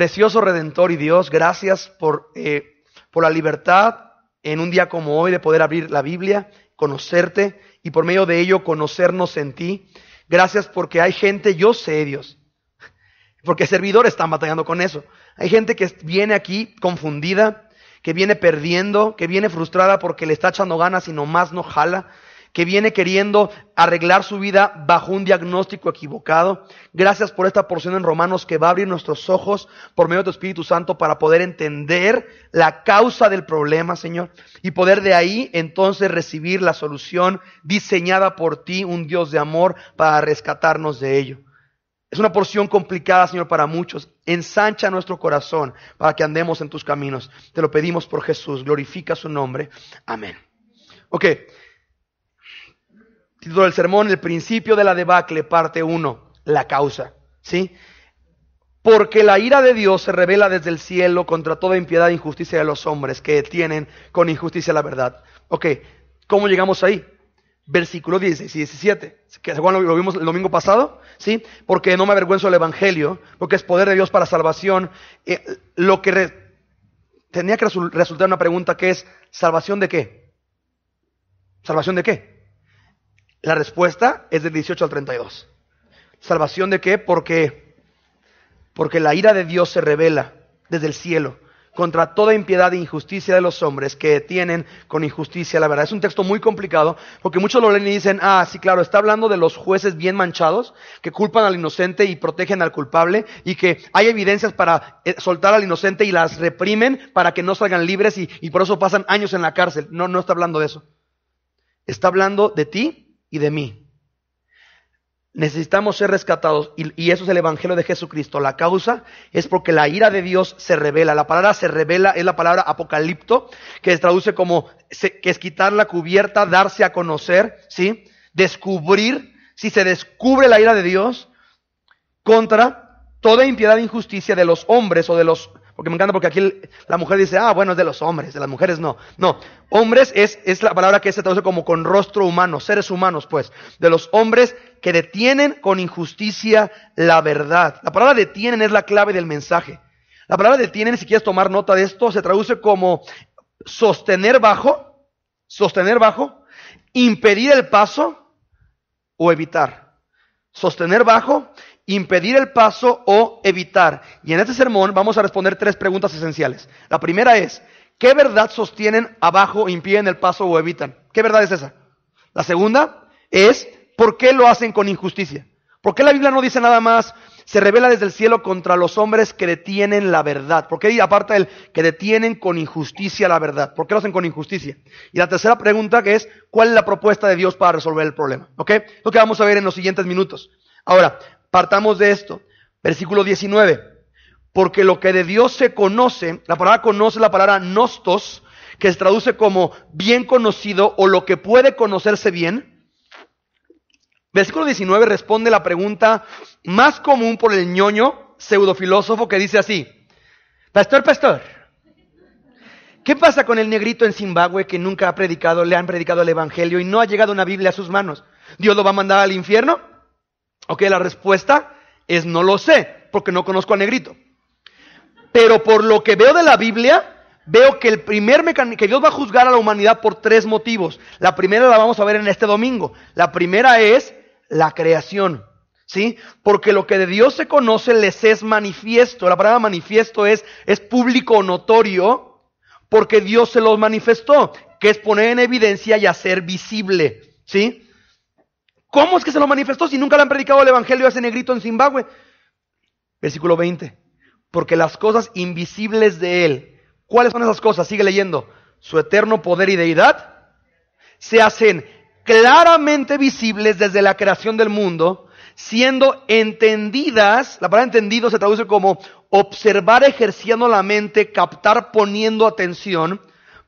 Precioso Redentor y Dios, gracias por, eh, por la libertad en un día como hoy de poder abrir la Biblia, conocerte y por medio de ello conocernos en ti. Gracias porque hay gente, yo sé Dios, porque servidores están batallando con eso. Hay gente que viene aquí confundida, que viene perdiendo, que viene frustrada porque le está echando ganas y nomás no jala que viene queriendo arreglar su vida bajo un diagnóstico equivocado. Gracias por esta porción en Romanos que va a abrir nuestros ojos por medio de tu Espíritu Santo para poder entender la causa del problema, Señor, y poder de ahí entonces recibir la solución diseñada por ti, un Dios de amor, para rescatarnos de ello. Es una porción complicada, Señor, para muchos. Ensancha nuestro corazón para que andemos en tus caminos. Te lo pedimos por Jesús. Glorifica su nombre. Amén. Ok. Título del sermón, el principio de la debacle, parte 1, la causa. ¿Sí? Porque la ira de Dios se revela desde el cielo contra toda impiedad e injusticia de los hombres que tienen con injusticia la verdad. Ok, ¿cómo llegamos ahí? Versículo 16 y 17, que lo vimos el domingo pasado, ¿sí? Porque no me avergüenzo del Evangelio, porque es poder de Dios para salvación. Eh, lo que tenía que resultar una pregunta que es, ¿salvación de qué? ¿Salvación de qué? La respuesta es del 18 al 32. ¿Salvación de qué? Porque, porque la ira de Dios se revela desde el cielo contra toda impiedad e injusticia de los hombres que tienen con injusticia la verdad. Es un texto muy complicado porque muchos lo leen y dicen, ah, sí, claro, está hablando de los jueces bien manchados que culpan al inocente y protegen al culpable y que hay evidencias para eh, soltar al inocente y las reprimen para que no salgan libres y, y por eso pasan años en la cárcel. No, no está hablando de eso. Está hablando de ti y de mí. Necesitamos ser rescatados y, eso es el Evangelio de Jesucristo. La causa es porque la ira de Dios se revela. La palabra se revela es la palabra apocalipto, que se traduce como que es quitar la cubierta, darse a conocer, ¿sí? Descubrir, si se descubre la ira de Dios contra toda impiedad e injusticia de los hombres o de los porque me encanta porque aquí la mujer dice, ah, bueno, es de los hombres, de las mujeres no. No, hombres es, es la palabra que se traduce como con rostro humano, seres humanos, pues, de los hombres que detienen con injusticia la verdad. La palabra detienen es la clave del mensaje. La palabra detienen, si quieres tomar nota de esto, se traduce como sostener bajo, sostener bajo, impedir el paso o evitar. Sostener bajo, impedir el paso o evitar. Y en este sermón vamos a responder tres preguntas esenciales. La primera es, ¿qué verdad sostienen abajo, impiden el paso o evitan? ¿Qué verdad es esa? La segunda es, ¿por qué lo hacen con injusticia? ¿Por qué la Biblia no dice nada más, se revela desde el cielo contra los hombres que detienen la verdad. ¿Por qué aparte del que detienen con injusticia la verdad? ¿Por qué lo hacen con injusticia? Y la tercera pregunta que es, ¿cuál es la propuesta de Dios para resolver el problema? ¿Ok? Lo que vamos a ver en los siguientes minutos. Ahora, Partamos de esto. Versículo 19. Porque lo que de Dios se conoce, la palabra conoce la palabra nostos, que se traduce como bien conocido o lo que puede conocerse bien. Versículo 19 responde la pregunta más común por el ñoño pseudofilósofo que dice así, Pastor, pastor, ¿qué pasa con el negrito en Zimbabue que nunca ha predicado, le han predicado el Evangelio y no ha llegado una Biblia a sus manos? ¿Dios lo va a mandar al infierno? Ok, la respuesta es no lo sé, porque no conozco a Negrito. Pero por lo que veo de la Biblia, veo que el primer que Dios va a juzgar a la humanidad por tres motivos. La primera la vamos a ver en este domingo. La primera es la creación. ¿Sí? Porque lo que de Dios se conoce les es manifiesto. La palabra manifiesto es, es público o notorio, porque Dios se los manifestó, que es poner en evidencia y hacer visible. ¿Sí? ¿Cómo es que se lo manifestó si nunca le han predicado el Evangelio a ese negrito en Zimbabue? Versículo 20. Porque las cosas invisibles de Él, ¿cuáles son esas cosas? Sigue leyendo. Su eterno poder y deidad se hacen claramente visibles desde la creación del mundo, siendo entendidas, la palabra entendido se traduce como observar ejerciendo la mente, captar poniendo atención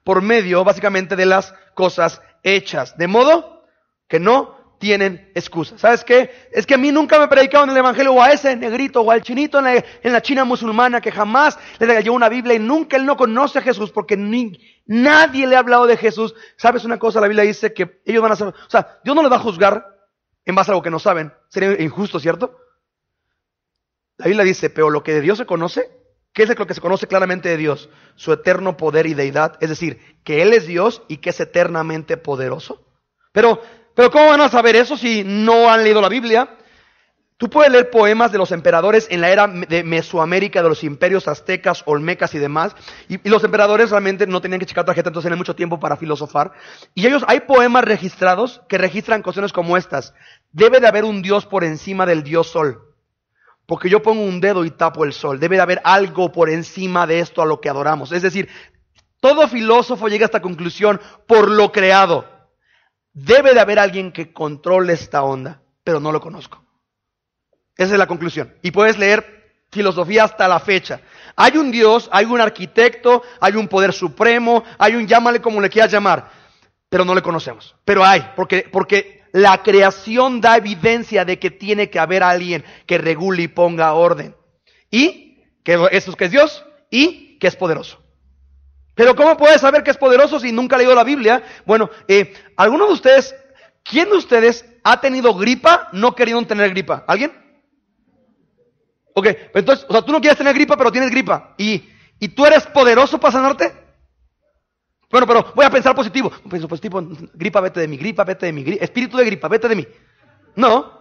por medio básicamente de las cosas hechas. De modo que no tienen excusa. ¿Sabes qué? Es que a mí nunca me predicaron el evangelio o a ese negrito o al chinito en la, China musulmana que jamás le regaló una Biblia y nunca él no conoce a Jesús porque nadie le ha hablado de Jesús. ¿Sabes una cosa? La Biblia dice que ellos van a ser... o sea, Dios no les va a juzgar en base a lo que no saben. Sería injusto, ¿cierto? La Biblia dice, pero lo que de Dios se conoce, ¿qué es lo que se conoce claramente de Dios? Su eterno poder y deidad, es decir, que Él es Dios y que es eternamente poderoso. Pero pero ¿cómo van a saber eso si no han leído la Biblia? Tú puedes leer poemas de los emperadores en la era de Mesoamérica, de los imperios aztecas, olmecas y demás. Y, los emperadores realmente no tenían que checar tarjeta, entonces tenían mucho tiempo para filosofar. Y ellos, hay poemas registrados que registran cuestiones como estas. Debe de haber un dios por encima del dios sol. Porque yo pongo un dedo y tapo el sol. Debe de haber algo por encima de esto a lo que adoramos. Es decir, todo filósofo llega a esta conclusión por lo creado. Debe de haber alguien que controle esta onda, pero no lo conozco. Esa es la conclusión. Y puedes leer filosofía hasta la fecha. Hay un Dios, hay un arquitecto, hay un poder supremo, hay un llámale como le quieras llamar, pero no le conocemos. Pero hay, porque, porque la creación da evidencia de que tiene que haber alguien que regule y ponga orden. Y que eso es que es Dios y que es poderoso. Pero ¿cómo puede saber que es poderoso si nunca ha leído la Biblia? Bueno, eh, ¿alguno de ustedes, quién de ustedes ha tenido gripa no queriendo tener gripa? ¿Alguien? Ok, pues entonces, o sea, tú no quieres tener gripa, pero tienes gripa. ¿Y, y tú eres poderoso para sanarte? Bueno, pero voy a pensar positivo. Pienso tipo gripa, vete de mi gripa, vete de mi Espíritu de gripa, vete de mí. No.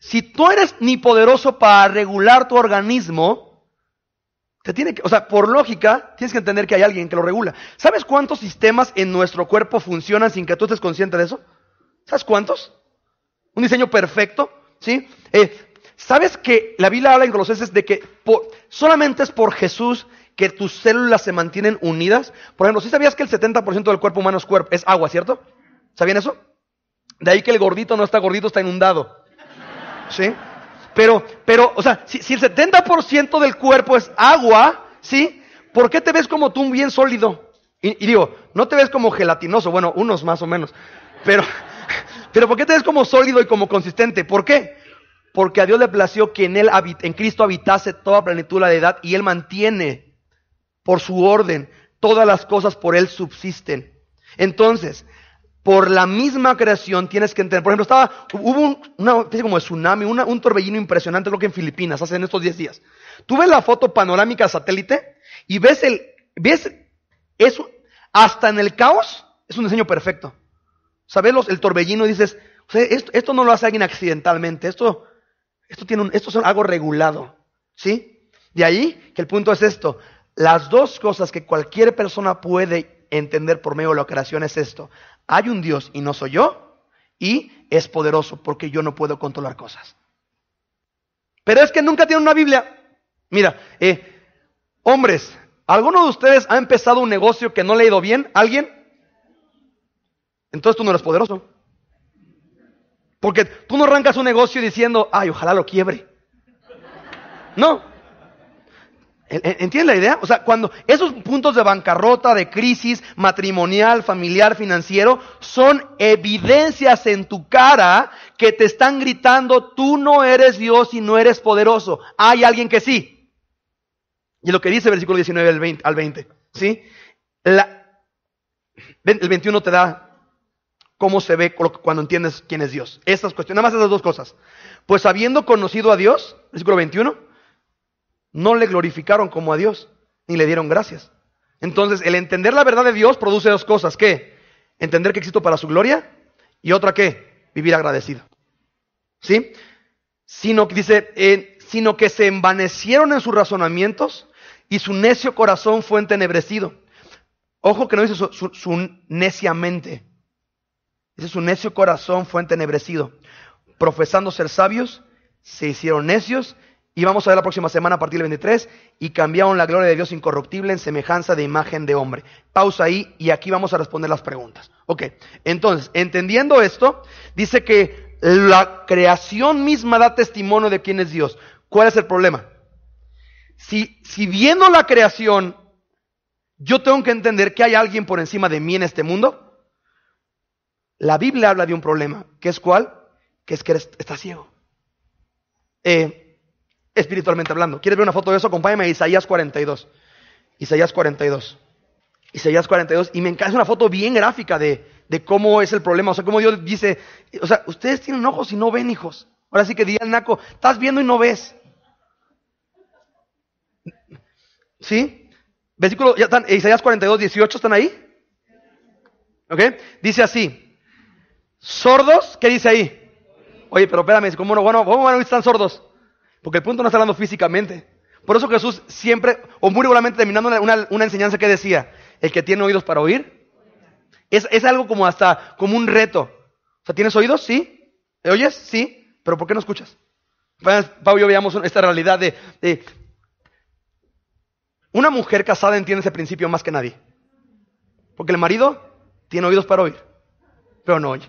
Si tú eres ni poderoso para regular tu organismo, te tiene que, o sea, por lógica, tienes que entender que hay alguien que lo regula. ¿Sabes cuántos sistemas en nuestro cuerpo funcionan sin que tú estés consciente de eso? ¿Sabes cuántos? Un diseño perfecto, ¿sí? Eh, ¿Sabes que la Biblia habla en Colosenses de que por, solamente es por Jesús que tus células se mantienen unidas? Por ejemplo, ¿sí sabías que el 70% del cuerpo humano es, cuerpo, es agua, ¿cierto? ¿Sabían eso? De ahí que el gordito no está gordito, está inundado. ¿Sí? Pero, pero, o sea, si, el 70% del cuerpo es agua, ¿sí? ¿Por qué te ves como tú un bien sólido? Y, digo, no te ves como gelatinoso, bueno, unos más o menos, pero, pero ¿por qué te ves como sólido y como consistente? ¿Por qué? Porque a Dios le plació que en, él en Cristo habitase toda plenitud de la edad y Él mantiene por su orden todas las cosas por Él subsisten. Entonces, por la misma creación tienes que entender. Por ejemplo, estaba, hubo un, una especie como de tsunami, un torbellino impresionante, lo que en Filipinas, hace en estos 10 días. Tú ves la foto panorámica satélite y ves el, ves eso, hasta en el caos, es un diseño perfecto. Sabes el torbellino dices, esto, no lo hace alguien accidentalmente, esto, esto tiene esto es algo regulado, ¿sí? De ahí que el punto es esto, las dos cosas que cualquier persona puede entender por medio de la creación es esto. Hay un Dios y no soy yo y es poderoso porque yo no puedo controlar cosas. Pero es que nunca tiene una Biblia. Mira, eh, hombres, ¿alguno de ustedes ha empezado un negocio que no le ha ido bien? ¿Alguien? Entonces tú no eres poderoso. Porque tú no arrancas un negocio diciendo, ay, ojalá lo quiebre. No, ¿Entiendes la idea? O sea, cuando esos puntos de bancarrota, de crisis matrimonial, familiar, financiero, son evidencias en tu cara que te están gritando, tú no eres Dios y no eres poderoso. Hay alguien que sí. Y lo que dice el versículo 19 al 20. ¿sí? el 21 te da cómo se ve cuando entiendes quién es Dios. Estas cuestiones, nada más esas dos cosas. Pues habiendo conocido a Dios, versículo 21, no le glorificaron como a Dios, ni le dieron gracias. Entonces, el entender la verdad de Dios produce dos cosas. ¿Qué? Entender que existo para su gloria y otra que vivir agradecido. ¿Sí? Sino, dice, eh, sino que se envanecieron en sus razonamientos y su necio corazón fue entenebrecido. Ojo que no dice su, necia mente, neciamente. Dice su necio corazón fue entenebrecido. Profesando ser sabios, se hicieron necios y vamos a ver la próxima semana a partir del 23. Y cambiaron la gloria de Dios incorruptible en semejanza de imagen de hombre. Pausa ahí y aquí vamos a responder las preguntas. Ok, entonces, entendiendo esto, dice que la creación misma da testimonio de quién es Dios. ¿Cuál es el problema? Si, si viendo la creación, yo tengo que entender que hay alguien por encima de mí en este mundo, la Biblia habla de un problema, que es cuál? Que es que estás ciego. Eh, espiritualmente hablando. ¿Quieres ver una foto de eso? Acompáñame a Isaías 42. Isaías 42. Isaías 42. Y me encanta, es una foto bien gráfica de, de cómo es el problema. O sea, cómo Dios dice, o sea, ustedes tienen ojos y no ven hijos. Ahora sí que diría el naco, estás viendo y no ves. ¿Sí? Versículo, ya están, Isaías 42, 18, ¿están ahí? ¿Ok? Dice así, sordos, ¿qué dice ahí? Oye, pero espérame, ¿cómo no? Bueno, ¿cómo van a sordos? Porque el punto no está hablando físicamente. Por eso Jesús siempre, o muy regularmente terminando una, enseñanza que decía, el que tiene oídos para oír, es, algo como hasta, como un reto. O sea, ¿tienes oídos? Sí. oyes? Sí. Pero ¿por qué no escuchas? Pablo y yo veíamos esta realidad de, Una mujer casada entiende ese principio más que nadie. Porque el marido tiene oídos para oír, pero no oye.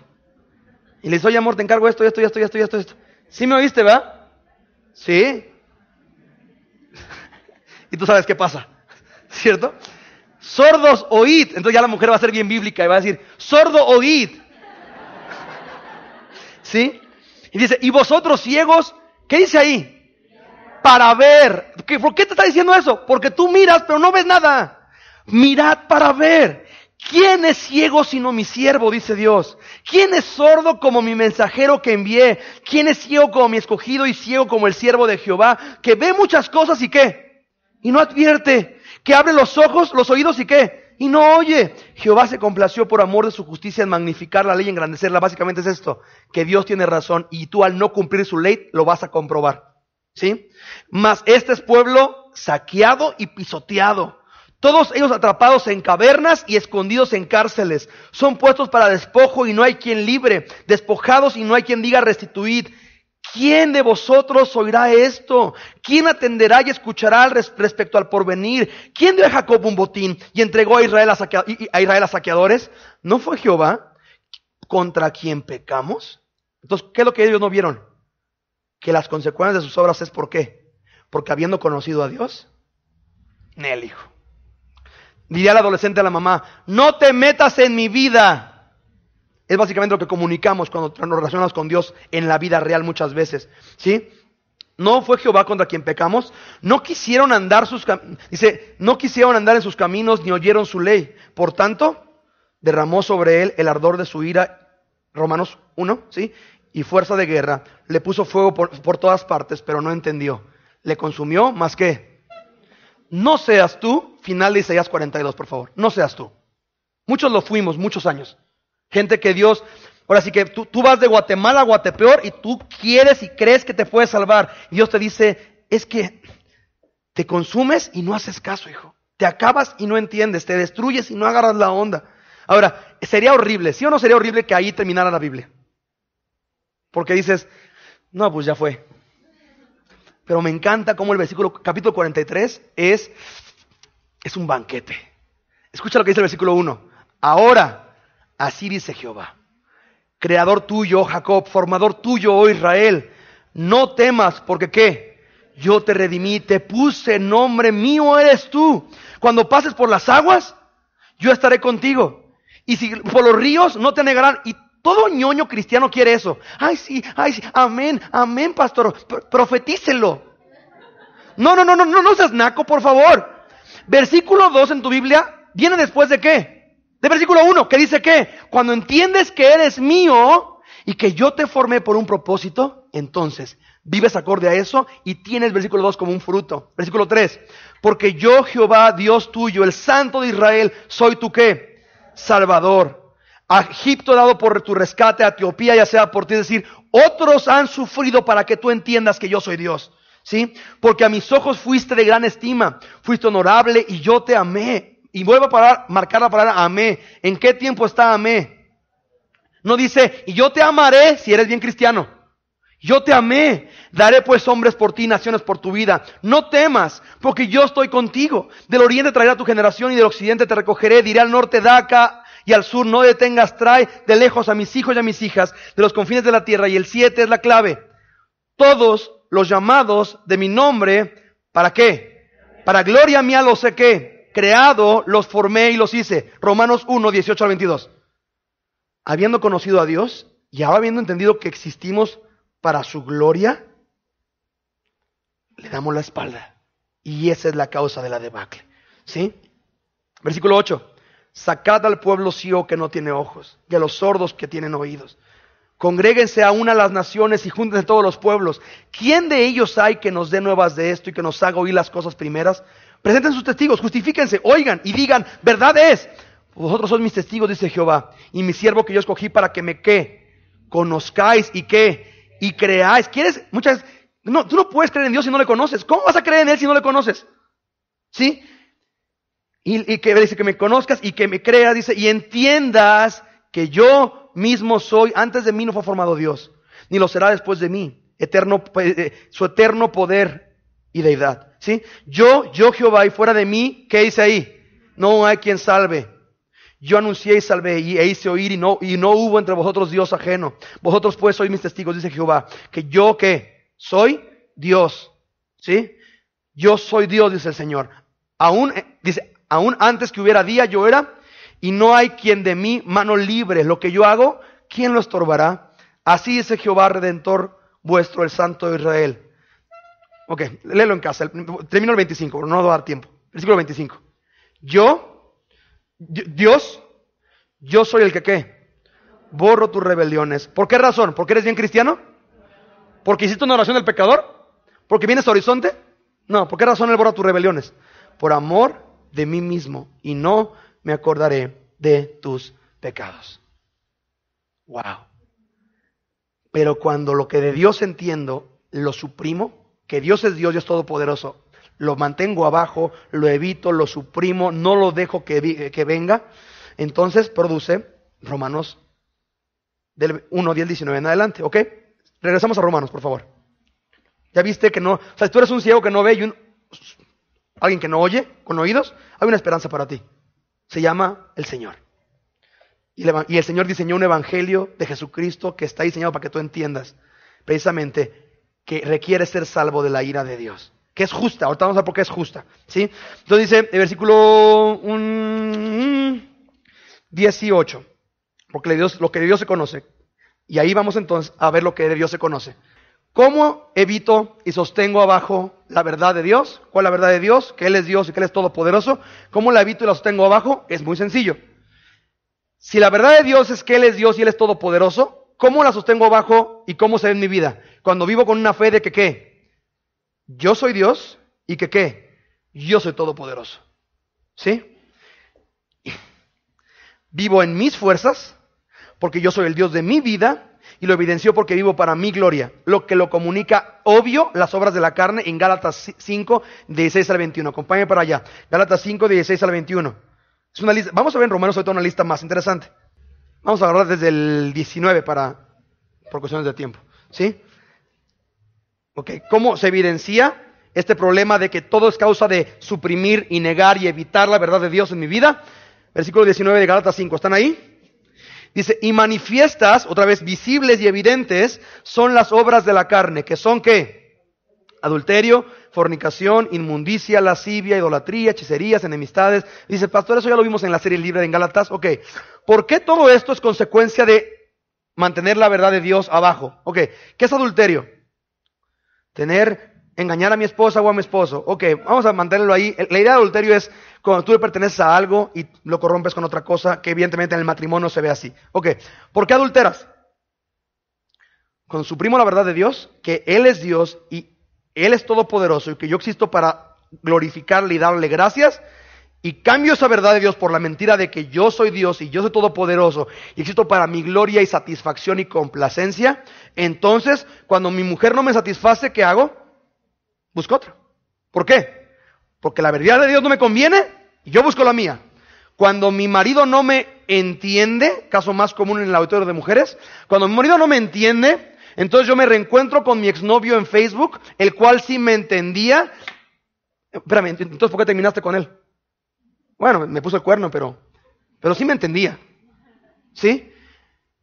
Y le dice, oye amor, te encargo esto, esto, esto, esto, esto, esto. Sí me oíste, ¿verdad? ¿Sí? y tú sabes qué pasa, ¿cierto? Sordos, oíd. Entonces ya la mujer va a ser bien bíblica y va a decir, sordo, oíd. ¿Sí? Y dice, y vosotros ciegos, ¿qué dice ahí? Para ver. ¿Por qué te está diciendo eso? Porque tú miras, pero no ves nada. Mirad para ver ¿Quién es ciego sino mi siervo? dice Dios. ¿Quién es sordo como mi mensajero que envié? ¿Quién es ciego como mi escogido y ciego como el siervo de Jehová? Que ve muchas cosas y qué? Y no advierte. Que abre los ojos, los oídos y qué? Y no oye. Jehová se complació por amor de su justicia en magnificar la ley y engrandecerla. Básicamente es esto. Que Dios tiene razón y tú al no cumplir su ley lo vas a comprobar. ¿Sí? Mas este es pueblo saqueado y pisoteado todos ellos atrapados en cavernas y escondidos en cárceles. Son puestos para despojo y no hay quien libre. Despojados y no hay quien diga restituid. ¿Quién de vosotros oirá esto? ¿Quién atenderá y escuchará respecto al porvenir? ¿Quién dio a Jacob un botín y entregó a Israel a, Israel a saqueadores? ¿No fue Jehová contra quien pecamos? Entonces, ¿qué es lo que ellos no vieron? Que las consecuencias de sus obras es por qué. Porque habiendo conocido a Dios, ni el hijo. Diría el adolescente a la mamá, no te metas en mi vida. Es básicamente lo que comunicamos cuando nos relacionamos con Dios en la vida real muchas veces. ¿Sí? No fue Jehová contra quien pecamos. No quisieron andar sus dice, no quisieron andar en sus caminos ni oyeron su ley. Por tanto, derramó sobre él el ardor de su ira. Romanos 1, ¿sí? Y fuerza de guerra. Le puso fuego por todas partes, pero no entendió. Le consumió más que. No seas tú final de Isaías 42, por favor. No seas tú. Muchos lo fuimos, muchos años. Gente que Dios... Ahora sí que tú, vas de Guatemala a Guatepeor y tú quieres y crees que te puedes salvar. Dios te dice, es que te consumes y no haces caso, hijo. Te acabas y no entiendes, te destruyes y no agarras la onda. Ahora, sería horrible, ¿sí o no sería horrible que ahí terminara la Biblia? Porque dices, no, pues ya fue. Pero me encanta cómo el versículo capítulo 43 es es un banquete. Escucha lo que dice el versículo 1. Ahora, así dice Jehová, creador tuyo, Jacob, formador tuyo, oh Israel, no temas porque qué? Yo te redimí, te puse nombre mío eres tú. Cuando pases por las aguas, yo estaré contigo. Y si por los ríos no te negarán. Y todo ñoño cristiano quiere eso. Ay, sí, ay, sí, amén, amén, pastor. profetícelo. No, no, no, no, no, no seas naco, por favor. Versículo 2 en tu Biblia viene después de qué? De versículo 1, que dice que cuando entiendes que eres mío y que yo te formé por un propósito, entonces vives acorde a eso y tienes versículo 2 como un fruto. Versículo 3, porque yo Jehová, Dios tuyo, el Santo de Israel, soy tu qué? Salvador Egipto dado por tu rescate, a Etiopía ya sea por ti, es decir, otros han sufrido para que tú entiendas que yo soy Dios. ¿Sí? Porque a mis ojos fuiste de gran estima, fuiste honorable y yo te amé. Y vuelvo a parar, marcar la palabra amé. ¿En qué tiempo está amé? No dice, y yo te amaré si eres bien cristiano. Yo te amé. Daré pues hombres por ti, naciones por tu vida. No temas, porque yo estoy contigo. Del oriente traerá tu generación y del occidente te recogeré. Diré al norte, daca y al sur, no detengas, trae de lejos a mis hijos y a mis hijas de los confines de la tierra. Y el siete es la clave. Todos los llamados de mi nombre, ¿para qué? Para gloria mía lo sé qué. creado los formé y los hice. Romanos 1, 18 al 22. Habiendo conocido a Dios y ahora habiendo entendido que existimos para su gloria, le damos la espalda. Y esa es la causa de la debacle. ¿Sí? Versículo 8. Sacad al pueblo ciego que no tiene ojos y a los sordos que tienen oídos. Congréguense a una las naciones y júntense todos los pueblos. ¿Quién de ellos hay que nos dé nuevas de esto y que nos haga oír las cosas primeras? Presenten sus testigos, justifíquense, oigan y digan, verdad es. Vosotros sois mis testigos, dice Jehová, y mi siervo que yo escogí para que me que conozcáis y que y creáis. ¿Quieres? Muchas no, tú no puedes creer en Dios si no le conoces. ¿Cómo vas a creer en Él si no le conoces? ¿Sí? Y, que dice que me conozcas y que me creas, dice, y entiendas que yo mismo soy, antes de mí no fue formado Dios, ni lo será después de mí, eterno, eh, eh, su eterno poder y deidad. ¿Sí? Yo, yo Jehová, y fuera de mí, ¿qué hice ahí? No hay quien salve. Yo anuncié y salvé y e hice oír y no, y no hubo entre vosotros Dios ajeno. Vosotros pues sois mis testigos, dice Jehová, que yo ¿qué? soy Dios. ¿Sí? Yo soy Dios, dice el Señor. Aún, eh, dice, aún antes que hubiera día, yo era y no hay quien de mí mano libre. Lo que yo hago, ¿quién lo estorbará? Así dice Jehová Redentor vuestro, el Santo de Israel. Ok, léelo en casa. Termino el 25, no va a dar tiempo. Versículo 25. Yo, Dios, yo soy el que qué. Borro tus rebeliones. ¿Por qué razón? ¿Porque eres bien cristiano? ¿Porque hiciste una oración del pecador? ¿Porque vienes a horizonte? No, ¿por qué razón Él borra tus rebeliones? Por amor de mí mismo y no me acordaré de tus pecados. Wow. Pero cuando lo que de Dios entiendo lo suprimo, que Dios es Dios Dios es todopoderoso, lo mantengo abajo, lo evito, lo suprimo, no lo dejo que, venga, entonces produce Romanos del 1, 10, 19 en adelante, ¿ok? Regresamos a Romanos, por favor. Ya viste que no, o sea, tú eres un ciego que no ve y un, alguien que no oye con oídos, hay una esperanza para ti se llama el Señor. Y el Señor diseñó un evangelio de Jesucristo que está diseñado para que tú entiendas precisamente que requiere ser salvo de la ira de Dios, que es justa. Ahorita vamos a ver por qué es justa. ¿sí? Entonces dice el versículo 18, porque lo que de Dios se conoce. Y ahí vamos entonces a ver lo que de Dios se conoce. ¿Cómo evito y sostengo abajo la verdad de Dios? ¿Cuál es la verdad de Dios? Que Él es Dios y que Él es todopoderoso. ¿Cómo la evito y la sostengo abajo? Es muy sencillo. Si la verdad de Dios es que Él es Dios y Él es todopoderoso, ¿cómo la sostengo abajo y cómo se ve en mi vida? Cuando vivo con una fe de que qué? Yo soy Dios y que qué? Yo soy todopoderoso. ¿Sí? Vivo en mis fuerzas porque yo soy el Dios de mi vida y lo evidenció porque vivo para mi gloria, lo que lo comunica obvio las obras de la carne en Gálatas 5, 16 al 21. Acompáñenme para allá. Gálatas 5, 16 al 21. Es una lista, vamos a ver en Romanos todo, una lista más interesante. Vamos a hablar desde el 19 para, por cuestiones de tiempo. ¿Sí? Ok, ¿cómo se evidencia este problema de que todo es causa de suprimir y negar y evitar la verdad de Dios en mi vida? Versículo 19 de Gálatas 5, ¿están ahí? Dice, y manifiestas, otra vez visibles y evidentes, son las obras de la carne, que son qué? Adulterio, fornicación, inmundicia, lascivia, idolatría, hechicerías, enemistades. Dice, pastor, eso ya lo vimos en la serie libre de Galatas. Ok, ¿por qué todo esto es consecuencia de mantener la verdad de Dios abajo? Ok, ¿qué es adulterio? Tener engañar a mi esposa o a mi esposo. Ok, vamos a mantenerlo ahí. La idea de adulterio es cuando tú le perteneces a algo y lo corrompes con otra cosa, que evidentemente en el matrimonio se ve así. Ok, ¿por qué adulteras? Cuando suprimo la verdad de Dios, que Él es Dios y Él es todopoderoso y que yo existo para glorificarle y darle gracias. Y cambio esa verdad de Dios por la mentira de que yo soy Dios y yo soy todopoderoso y existo para mi gloria y satisfacción y complacencia. Entonces, cuando mi mujer no me satisface, ¿qué hago? busco otra. ¿Por qué? Porque la verdad de Dios no me conviene y yo busco la mía. Cuando mi marido no me entiende, caso más común en el auditorio de mujeres, cuando mi marido no me entiende, entonces yo me reencuentro con mi exnovio en Facebook, el cual sí me entendía. Espérame, entonces ¿por qué terminaste con él? Bueno, me puso el cuerno, pero, pero sí me entendía. ¿Sí?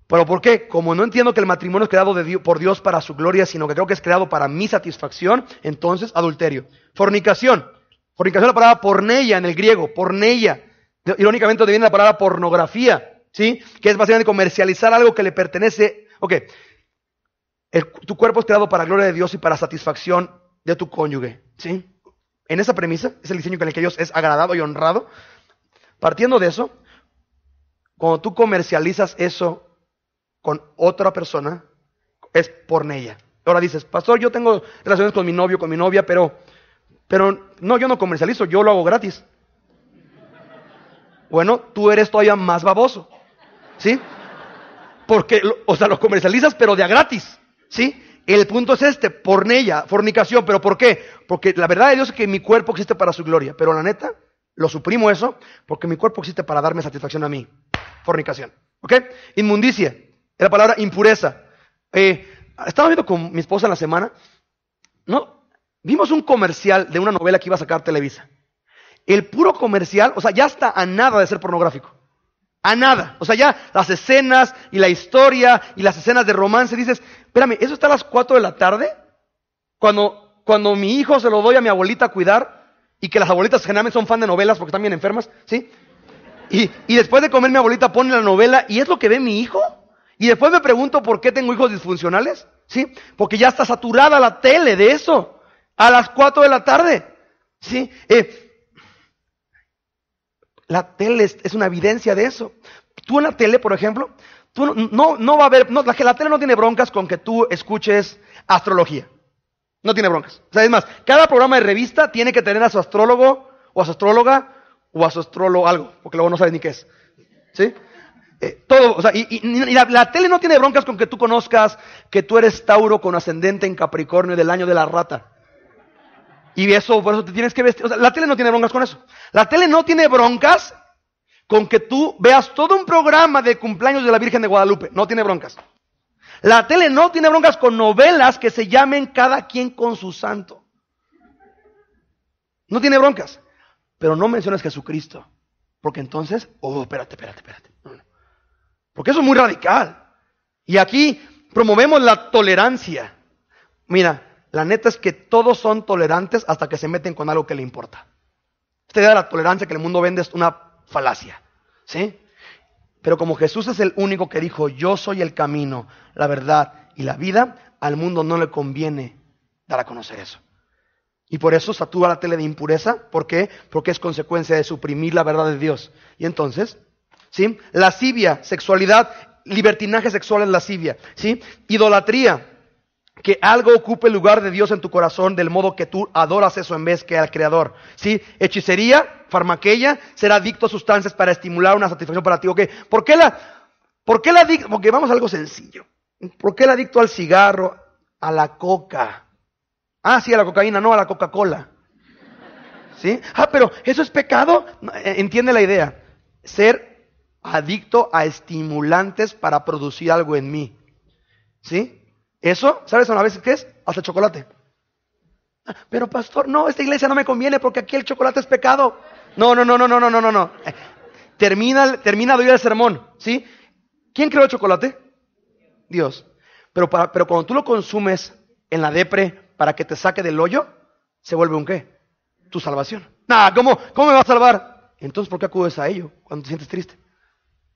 ¿Pero por qué? Como no entiendo que el matrimonio es creado por Dios para su gloria, sino que creo que es creado para mi satisfacción, entonces adulterio. Fornicación. Fornicación es la palabra porneia en el griego, porneia. Irónicamente viene la palabra pornografía, ¿sí? Que es básicamente comercializar algo que le pertenece. Ok. tu cuerpo es creado para la gloria de Dios y para satisfacción de tu cónyuge, ¿sí? En esa premisa, es el diseño con el que Dios es agradado y honrado. Partiendo de eso, cuando tú comercializas eso con otra persona es ella. Ahora dices, pastor, yo tengo relaciones con mi novio, con mi novia, pero, pero no, yo no comercializo, yo lo hago gratis. Bueno, tú eres todavía más baboso, ¿sí? Porque, o sea, lo comercializas, pero de a gratis, ¿sí? El punto es este, pornella, fornicación, pero ¿por qué? Porque la verdad de Dios es que mi cuerpo existe para su gloria, pero la neta, lo suprimo eso, porque mi cuerpo existe para darme satisfacción a mí. Fornicación, ¿ok? Inmundicia, la palabra impureza. Eh, estaba viendo con mi esposa la semana, ¿no? Vimos un comercial de una novela que iba a sacar Televisa. El puro comercial, o sea, ya está a nada de ser pornográfico. A nada. O sea, ya las escenas y la historia y las escenas de romance, dices, espérame, ¿eso está a las 4 de la tarde? Cuando, cuando mi hijo se lo doy a mi abuelita a cuidar y que las abuelitas generalmente son fan de novelas porque están bien enfermas, ¿sí? Y, y después de comer mi abuelita pone la novela y es lo que ve mi hijo. Y después me pregunto por qué tengo hijos disfuncionales. ¿Sí? Porque ya está saturada la tele de eso. A las 4 de la tarde. ¿Sí? Eh, la tele es, una evidencia de eso. Tú en la tele, por ejemplo, tú no, no va a haber, la, la tele no tiene broncas con que tú escuches astrología. No tiene broncas. O sea, es más, cada programa de revista tiene que tener a su astrólogo o a su astróloga o a su astrólogo algo, porque luego no sabes ni qué es. ¿Sí? Eh, todo, sea, y, la, tele no tiene broncas con que tú conozcas que tú eres Tauro con ascendente en Capricornio del año de la rata. Y eso, por eso te tienes que vestir. O sea, la tele no tiene broncas con eso. La tele no tiene broncas con que tú veas todo un programa de cumpleaños de la Virgen de Guadalupe. No tiene broncas. La tele no tiene broncas con novelas que se llamen cada quien con su santo. No tiene broncas. Pero no menciones Jesucristo. Porque entonces, oh, espérate, espérate, espérate. Porque eso es muy radical. Y aquí promovemos la tolerancia. Mira, la neta es que todos son tolerantes hasta que se meten con algo que le importa. Esta idea de la tolerancia que el mundo vende es una falacia. ¿Sí? Pero como Jesús es el único que dijo, yo soy el camino, la verdad y la vida, al mundo no le conviene dar a conocer eso. Y por eso satúa la tele de impureza. ¿Por qué? Porque es consecuencia de suprimir la verdad de Dios. Y entonces ¿sí? Lascivia, sexualidad, libertinaje sexual es lascivia, ¿sí? Idolatría, que algo ocupe el lugar de Dios en tu corazón del modo que tú adoras eso en vez que al Creador, ¿sí? Hechicería, farmaqueña, ser adicto a sustancias para estimular una satisfacción para ti, ¿Por qué la, por qué la adicto? Porque vamos a algo sencillo. ¿Por qué el adicto al cigarro, a la coca? Ah, sí, a la cocaína, no, a la Coca-Cola. ¿Sí? Ah, pero ¿eso es pecado? Eh, entiende la idea. Ser adicto a estimulantes para producir algo en mí. ¿Sí? Eso, ¿sabes a vez qué es? Hasta chocolate. Pero pastor, no, esta iglesia no me conviene porque aquí el chocolate es pecado. No, no, no, no, no, no, no, no. Eh, termina, termina de oír el sermón, ¿sí? ¿Quién creó el chocolate? Dios. Pero, pero cuando tú lo consumes en la depre para que te saque del hoyo, se vuelve un qué? Tu salvación. ¿Nada? ¿cómo, cómo me va a salvar? Entonces, ¿por qué acudes a ello cuando te sientes triste?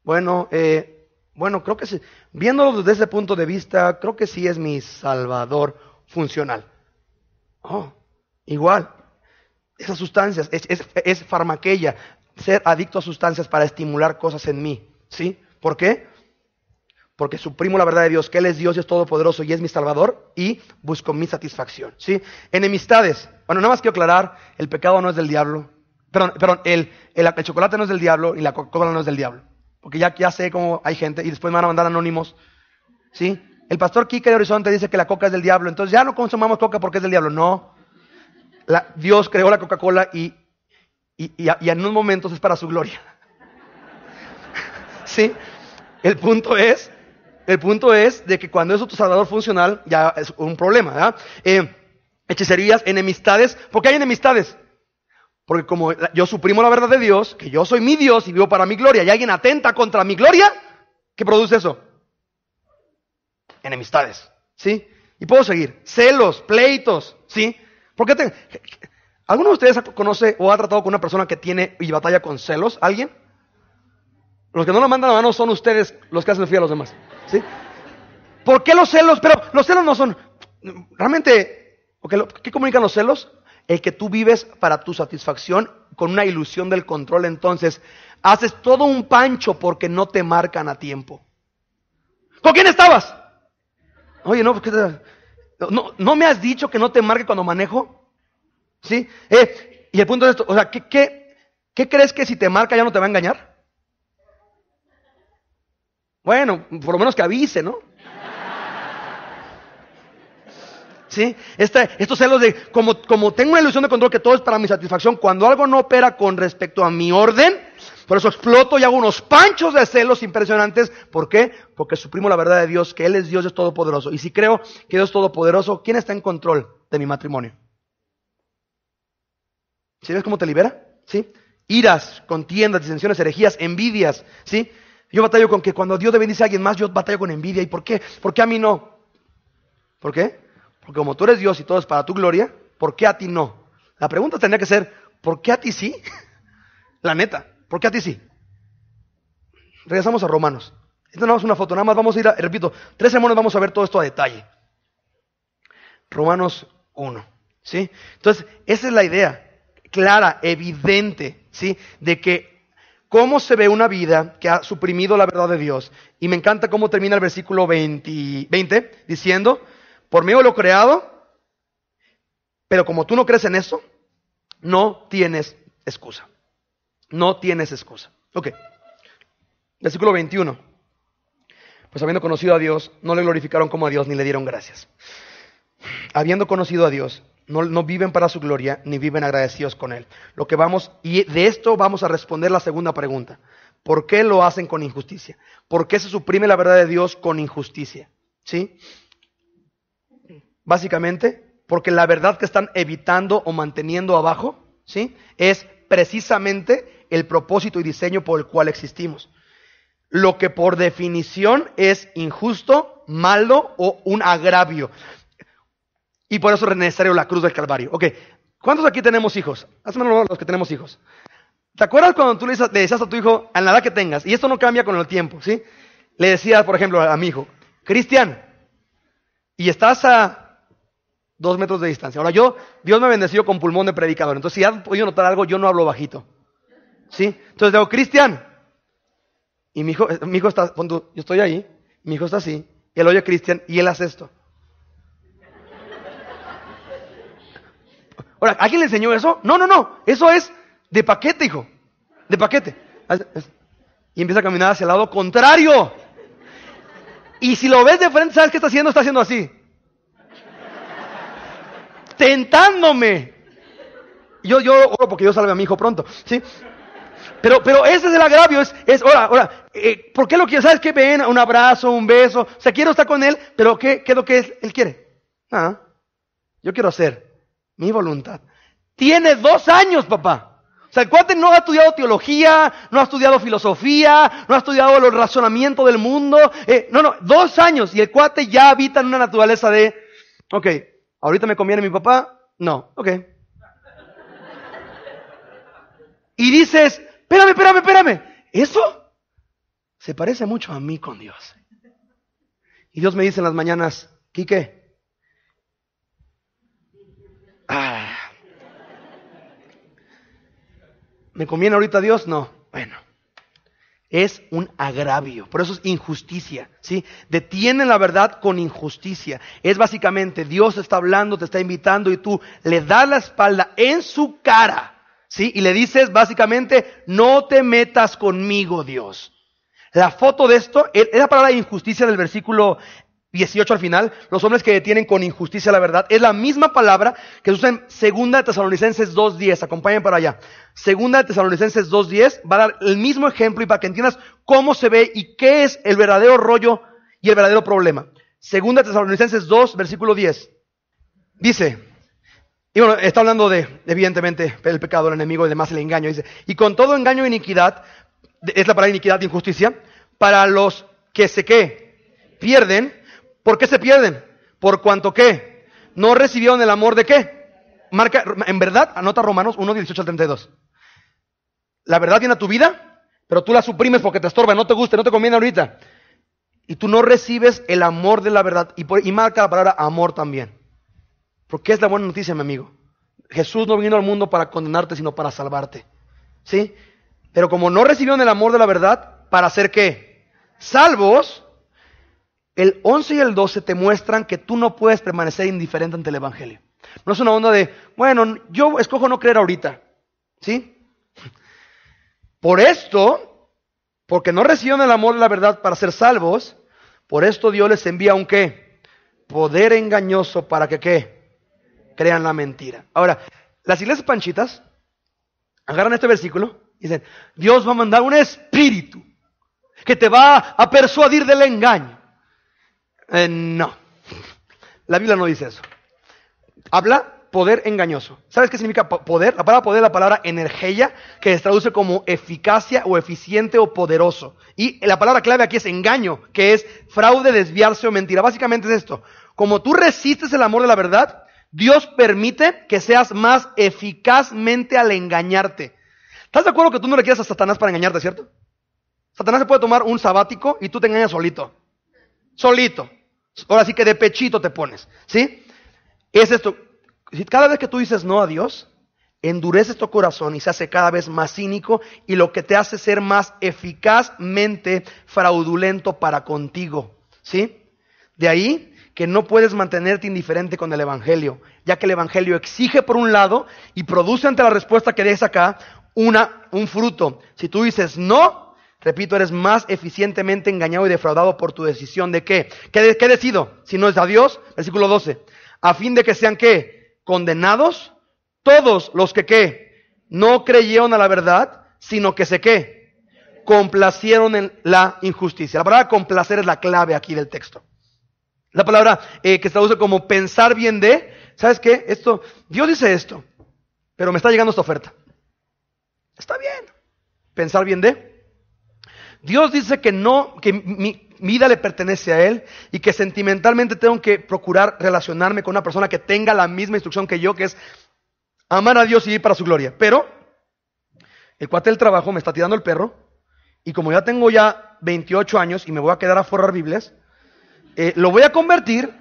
Bueno, eh, bueno, creo que sí. Viéndolo desde ese punto de vista, creo que sí es mi salvador funcional. Oh, igual. Esas sustancias, es, es, ser adicto a sustancias para estimular cosas en mí. ¿Sí? ¿Por qué? Porque suprimo la verdad de Dios, que Él es Dios y es todopoderoso y es mi salvador y busco mi satisfacción. ¿Sí? Enemistades. Bueno, nada más quiero aclarar, el pecado no es del diablo. Perdón, perdón el, chocolate no es del diablo y la coca no es del diablo. Porque ya, sé cómo hay gente y después me van a mandar anónimos. ¿Sí? El pastor Kika de Horizonte dice que la coca es del diablo. Entonces ya no consumamos coca porque es del diablo. No. Dios creó la Coca-Cola y, en unos momentos es para su gloria. ¿Sí? El punto es, el punto es de que cuando es otro salvador funcional ya es un problema, ¿verdad? Eh, hechicerías, enemistades, porque hay enemistades. Porque como yo suprimo la verdad de Dios, que yo soy mi Dios y vivo para mi gloria, y alguien atenta contra mi gloria, ¿qué produce eso? Enemistades, ¿sí? Y puedo seguir, celos, pleitos, ¿sí? Porque te... ¿Alguno de ustedes conoce o ha tratado con una persona que tiene y batalla con celos? ¿Alguien? Los que no la mandan a mano son ustedes los que hacen frío a los demás, ¿sí? ¿Por qué los celos? Pero los celos no son realmente ¿qué comunican los celos? el que tú vives para tu satisfacción con una ilusión del control, entonces haces todo un pancho porque no te marcan a tiempo. ¿Con quién estabas? Oye, no, no, no me has dicho que no te marque cuando manejo. ¿Sí? Eh, y el punto es esto, o sea, ¿qué, qué crees que si te marca ya no te va a engañar? Bueno, por lo menos que avise, ¿no? estos celos de, como, tengo una ilusión de control que todo es para mi satisfacción, cuando algo no opera con respecto a mi orden, por eso exploto y hago unos panchos de celos impresionantes. ¿Por qué? Porque suprimo la verdad de Dios, que Él es Dios, es todopoderoso. Y si creo que Dios es todopoderoso, ¿quién está en control de mi matrimonio? ¿Sí ves cómo te libera? ¿Sí? Iras, contiendas, disensiones, herejías, envidias, ¿sí? Yo batallo con que cuando Dios bendice a alguien más, yo batallo con envidia. ¿Y por qué? ¿Por qué a mí no? ¿Por qué? Porque como tú eres Dios y todo es para tu gloria, ¿por qué a ti no? La pregunta tendría que ser, ¿por qué a ti sí? La neta, ¿por qué a ti sí? Regresamos a Romanos. Esta no es una foto, nada más vamos a ir, a, repito, tres semanas vamos a ver todo esto a detalle. Romanos 1, ¿sí? Entonces, esa es la idea clara, evidente, ¿sí? De que cómo se ve una vida que ha suprimido la verdad de Dios. Y me encanta cómo termina el versículo 20 diciendo, por mí lo creado, pero como tú no crees en eso, no tienes excusa. No tienes excusa. Ok. Versículo 21. Pues habiendo conocido a Dios, no le glorificaron como a Dios ni le dieron gracias. Habiendo conocido a Dios, no, no viven para su gloria ni viven agradecidos con Él. Lo que vamos, y de esto vamos a responder la segunda pregunta. ¿Por qué lo hacen con injusticia? ¿Por qué se suprime la verdad de Dios con injusticia? ¿Sí? básicamente, porque la verdad que están evitando o manteniendo abajo, ¿sí? Es precisamente el propósito y diseño por el cual existimos. Lo que por definición es injusto, malo o un agravio. Y por eso es necesario la cruz del Calvario. Ok, ¿cuántos aquí tenemos hijos? Hazme los que tenemos hijos. ¿Te acuerdas cuando tú le decías a tu hijo, a la edad que tengas, y esto no cambia con el tiempo, ¿sí? Le decías, por ejemplo, a mi hijo, Cristian, y estás a dos metros de distancia. Ahora yo, Dios me ha bendecido con pulmón de predicador. Entonces, si han podido notar algo, yo no hablo bajito. ¿Sí? Entonces digo, Cristian. Y mi hijo, mi hijo está, yo estoy ahí, mi hijo está así, él oye a Cristian y él hace esto. Ahora, ¿a quién le enseñó eso? No, no, no, eso es de paquete, hijo, de paquete. Y empieza a caminar hacia el lado contrario. Y si lo ves de frente, ¿sabes qué está haciendo? Está haciendo así tentándome. Yo, yo porque yo salve a mi hijo pronto, ¿sí? Pero, pero ese es el agravio, es, es ahora, ahora, eh, ¿por qué lo quiere? ¿Sabes qué? Ven, un abrazo, un beso, o sea, quiero estar con él, pero ¿qué, qué es lo que él quiere? Ah, yo quiero hacer mi voluntad. Tiene dos años, papá. O sea, el cuate no ha estudiado teología, no ha estudiado filosofía, no ha estudiado los razonamientos del mundo. Eh, no, no, dos años y el cuate ya habita en una naturaleza de, ok, ¿Ahorita me conviene mi papá? No, ok. Y dices, espérame, espérame, espérame. ¿Eso? Se parece mucho a mí con Dios. Y Dios me dice en las mañanas, Quique, ah, ¿me conviene ahorita Dios? No, bueno es un agravio, por eso es injusticia, ¿sí? detienen la verdad con injusticia. Es básicamente Dios está hablando, te está invitando y tú le das la espalda en su cara, ¿sí? Y le dices básicamente, no te metas conmigo, Dios. La foto de esto es la palabra injusticia del versículo 18 al final, los hombres que detienen con injusticia la verdad, es la misma palabra que se usa en 2 Tesalonicenses 2.10, Acompañen para allá. Segunda Tesalonicenses 2.10 va a dar el mismo ejemplo y para que entiendas cómo se ve y qué es el verdadero rollo y el verdadero problema. Segunda Tesalonicenses 2, versículo 10. Dice, y bueno, está hablando de, evidentemente, el pecado, el enemigo y demás, el engaño. Dice, y con todo engaño e iniquidad, es la palabra iniquidad e injusticia, para los que se que pierden, ¿Por qué se pierden? Por cuanto qué? No recibieron el amor de qué? Marca, en verdad, anota Romanos 1, 18 al 32. La verdad viene a tu vida, pero tú la suprimes porque te estorba, no te gusta, no te conviene ahorita. Y tú no recibes el amor de la verdad. Y, marca la palabra amor también. Porque es la buena noticia, mi amigo. Jesús no vino al mundo para condenarte, sino para salvarte. ¿Sí? Pero como no recibieron el amor de la verdad, ¿para hacer qué? Salvos, el 11 y el 12 te muestran que tú no puedes permanecer indiferente ante el Evangelio. No es una onda de, bueno, yo escojo no creer ahorita. ¿Sí? Por esto, porque no reciben el amor de la verdad para ser salvos, por esto Dios les envía un qué? Poder engañoso para que qué? Crean la mentira. Ahora, las iglesias panchitas agarran este versículo y dicen, Dios va a mandar un espíritu que te va a persuadir del engaño. Eh, no. La Biblia no dice eso. Habla poder engañoso. ¿Sabes qué significa poder? La palabra poder es la palabra energía, que se traduce como eficacia o eficiente o poderoso. Y la palabra clave aquí es engaño, que es fraude, desviarse o mentira. Básicamente es esto. Como tú resistes el amor de la verdad, Dios permite que seas más eficazmente al engañarte. ¿Estás de acuerdo que tú no le quieres a Satanás para engañarte, cierto? Satanás se puede tomar un sabático y tú te engañas solito solito. Ahora sí que de pechito te pones, ¿sí? Es esto. Si Cada vez que tú dices no a Dios, endureces tu corazón y se hace cada vez más cínico y lo que te hace ser más eficazmente fraudulento para contigo, ¿sí? De ahí que no puedes mantenerte indiferente con el Evangelio, ya que el Evangelio exige por un lado y produce ante la respuesta que des acá una, un fruto. Si tú dices no, Repito, eres más eficientemente engañado y defraudado por tu decisión de qué. ¿Qué, he decido? Si no es a Dios, versículo 12. A fin de que sean qué? Condenados todos los que qué? No creyeron a la verdad, sino que se qué? Complacieron en la injusticia. La palabra complacer es la clave aquí del texto. La palabra eh, que se traduce como pensar bien de, ¿sabes qué? Esto, Dios dice esto, pero me está llegando esta oferta. Está bien. Pensar bien de Dios dice que no, que mi, vida le pertenece a Él y que sentimentalmente tengo que procurar relacionarme con una persona que tenga la misma instrucción que yo, que es amar a Dios y ir para su gloria. Pero el cuate del trabajo me está tirando el perro y como ya tengo ya 28 años y me voy a quedar a forrar Biblias, eh, lo voy a convertir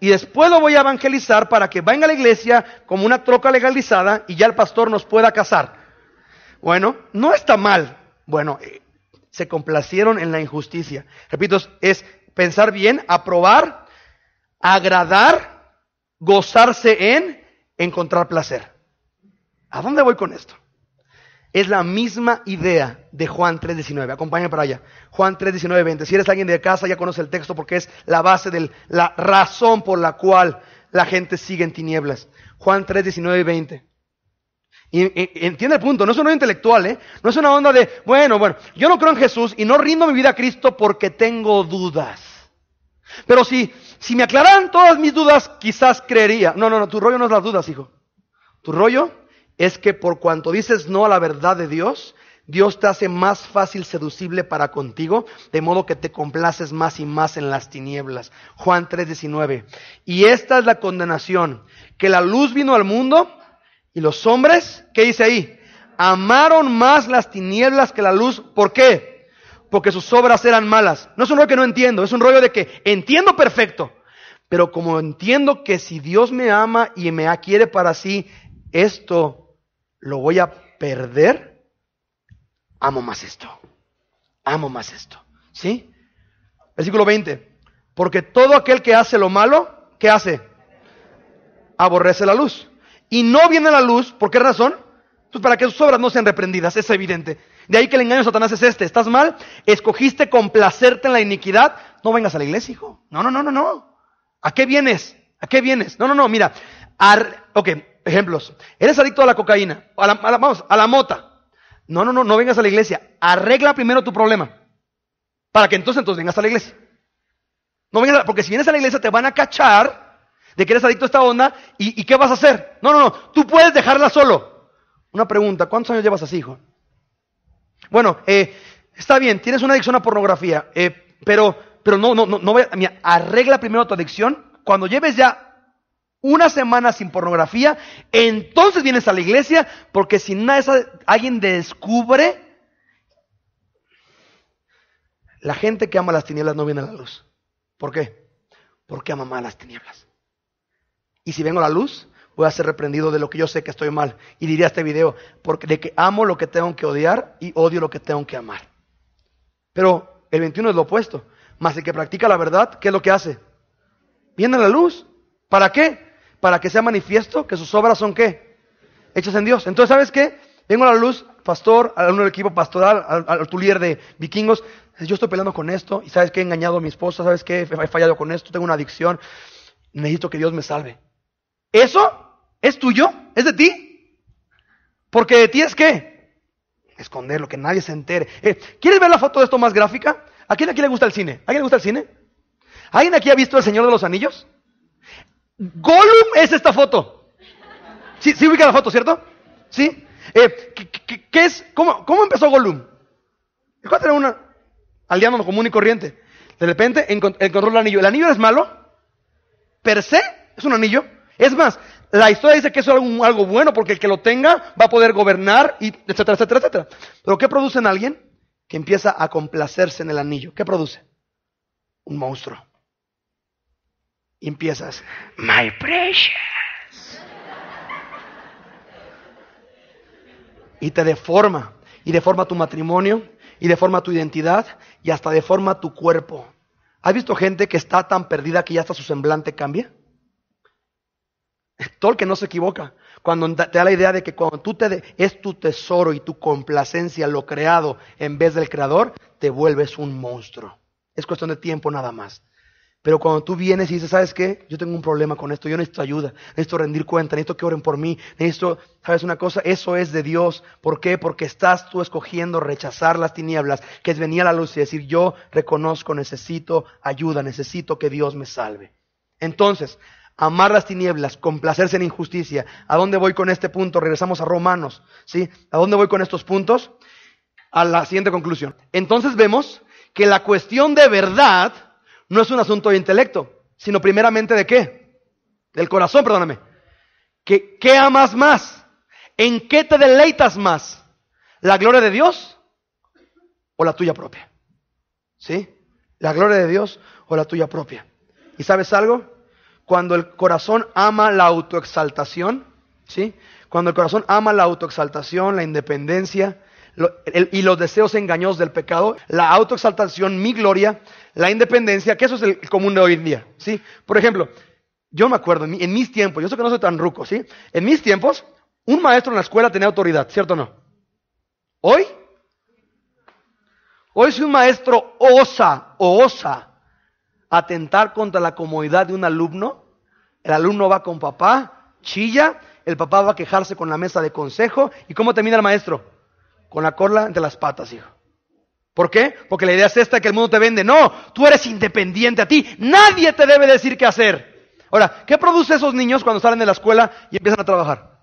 y después lo voy a evangelizar para que venga a la iglesia como una troca legalizada y ya el pastor nos pueda casar. Bueno, no está mal. Bueno, eh, se complacieron en la injusticia. Repito, es pensar bien, aprobar, agradar, gozarse en, encontrar placer. ¿A dónde voy con esto? Es la misma idea de Juan 3.19. Acompáñame para allá. Juan 3.19.20. 20. Si eres alguien de casa, ya conoce el texto porque es la base de la razón por la cual la gente sigue en tinieblas. Juan 3.19.20. 20. Y, entiende el punto, no es un onda intelectual, ¿eh? no es una onda de, bueno, bueno, yo no creo en Jesús y no rindo mi vida a Cristo porque tengo dudas. Pero si, si me aclararan todas mis dudas, quizás creería. No, no, no, tu rollo no es las dudas, hijo. Tu rollo es que por cuanto dices no a la verdad de Dios, Dios te hace más fácil seducible para contigo, de modo que te complaces más y más en las tinieblas. Juan 3:19. Y esta es la condenación, que la luz vino al mundo y los hombres, ¿qué dice ahí? Amaron más las tinieblas que la luz. ¿Por qué? Porque sus obras eran malas. No es un rollo que no entiendo, es un rollo de que entiendo perfecto. Pero como entiendo que si Dios me ama y me quiere para sí, esto lo voy a perder, amo más esto. Amo más esto. ¿Sí? Versículo 20. Porque todo aquel que hace lo malo, ¿qué hace? Aborrece la luz y no viene a la luz, ¿por qué razón? Pues para que sus obras no sean reprendidas, es evidente. De ahí que el engaño de Satanás es este, estás mal, escogiste complacerte en la iniquidad, no vengas a la iglesia, hijo. No, no, no, no, no. ¿A qué vienes? ¿A qué vienes? No, no, no, mira. ok, ejemplos. Eres adicto a la cocaína, la, vamos, a la mota. No, no, no, no vengas a la iglesia. Arregla primero tu problema. Para que entonces, entonces vengas a la iglesia. No vengas porque si vienes a la iglesia te van a cachar de que eres adicto a esta onda y, qué vas a hacer. No, no, no, tú puedes dejarla solo. Una pregunta, ¿cuántos años llevas así, hijo? Bueno, eh, está bien, tienes una adicción a pornografía, eh, pero, pero no, no, no, no arregla primero tu adicción. Cuando lleves ya una semana sin pornografía, entonces vienes a la iglesia, porque si nada, alguien descubre, la gente que ama las tinieblas no viene a la luz. ¿Por qué? Porque ama más las tinieblas. Y si vengo a la luz, voy a ser reprendido de lo que yo sé que estoy mal. Y diría este video, porque de que amo lo que tengo que odiar y odio lo que tengo que amar. Pero el 21 es lo opuesto. Más el que practica la verdad, ¿qué es lo que hace? Viene a la luz. ¿Para qué? Para que sea manifiesto que sus obras son qué? Hechas en Dios. Entonces, ¿sabes qué? Vengo a la luz, pastor, al uno del equipo pastoral, al, al tu de vikingos. Yo estoy peleando con esto y sabes que he engañado a mi esposa, sabes que he fallado con esto, tengo una adicción. Necesito que Dios me salve. ¿Eso es tuyo? ¿Es de ti? Porque de ti es qué? Esconderlo, que nadie se entere. Eh, ¿Quieres ver la foto de esto más gráfica? ¿A quién aquí le gusta el cine? ¿A quién le gusta el cine? ¿Alguien aquí ha visto El Señor de los Anillos? Gollum es esta foto. Sí, sí ubica la foto, ¿cierto? Sí. Eh, qué, es? ¿Cómo, cómo empezó Gollum? El tener una? Al aldeano común y corriente. De repente encontró el anillo. El anillo es malo. Per se es un anillo. Es más, la historia dice que eso es algo, bueno porque el que lo tenga va a poder gobernar, y etcétera, etcétera, etcétera. Pero ¿qué produce en alguien? Que empieza a complacerse en el anillo. ¿Qué produce? Un monstruo. Y empiezas, my precious. Y te deforma. Y deforma tu matrimonio, y deforma tu identidad, y hasta deforma tu cuerpo. ¿Has visto gente que está tan perdida que ya hasta su semblante cambia? Tolkien que no se equivoca. Cuando te da la idea de que cuando tú te es tu tesoro y tu complacencia lo creado en vez del creador, te vuelves un monstruo. Es cuestión de tiempo nada más. Pero cuando tú vienes y dices, ¿sabes qué? Yo tengo un problema con esto, yo necesito ayuda, necesito rendir cuenta, necesito que oren por mí, necesito, ¿sabes una cosa? Eso es de Dios. ¿Por qué? Porque estás tú escogiendo rechazar las tinieblas, que es venir a la luz y decir, yo reconozco, necesito ayuda, necesito que Dios me salve. Entonces, amar las tinieblas, complacerse en injusticia. ¿A dónde voy con este punto? Regresamos a Romanos, ¿sí? ¿A dónde voy con estos puntos? A la siguiente conclusión. Entonces vemos que la cuestión de verdad no es un asunto de intelecto, sino primeramente de qué? Del corazón, perdóname. ¿Qué, qué amas más? ¿En qué te deleitas más? ¿La gloria de Dios o la tuya propia? ¿Sí? ¿La gloria de Dios o la tuya propia? ¿Y sabes algo? cuando el corazón ama la autoexaltación, ¿sí? Cuando el corazón ama la autoexaltación, la independencia y los deseos engañosos del pecado, la autoexaltación, mi gloria, la independencia, que eso es el común de hoy en día, ¿sí? Por ejemplo, yo me acuerdo, en mis tiempos, yo sé que no soy tan ruco, ¿sí? En mis tiempos, un maestro en la escuela tenía autoridad, ¿cierto o no? Hoy, hoy si un maestro osa o osa atentar contra la comodidad de un alumno. El alumno va con papá, chilla, el papá va a quejarse con la mesa de consejo. ¿Y cómo termina el maestro? Con la cola entre las patas, hijo. ¿Por qué? Porque la idea es esta que el mundo te vende. No, tú eres independiente a ti. Nadie te debe decir qué hacer. Ahora, ¿qué produce esos niños cuando salen de la escuela y empiezan a trabajar?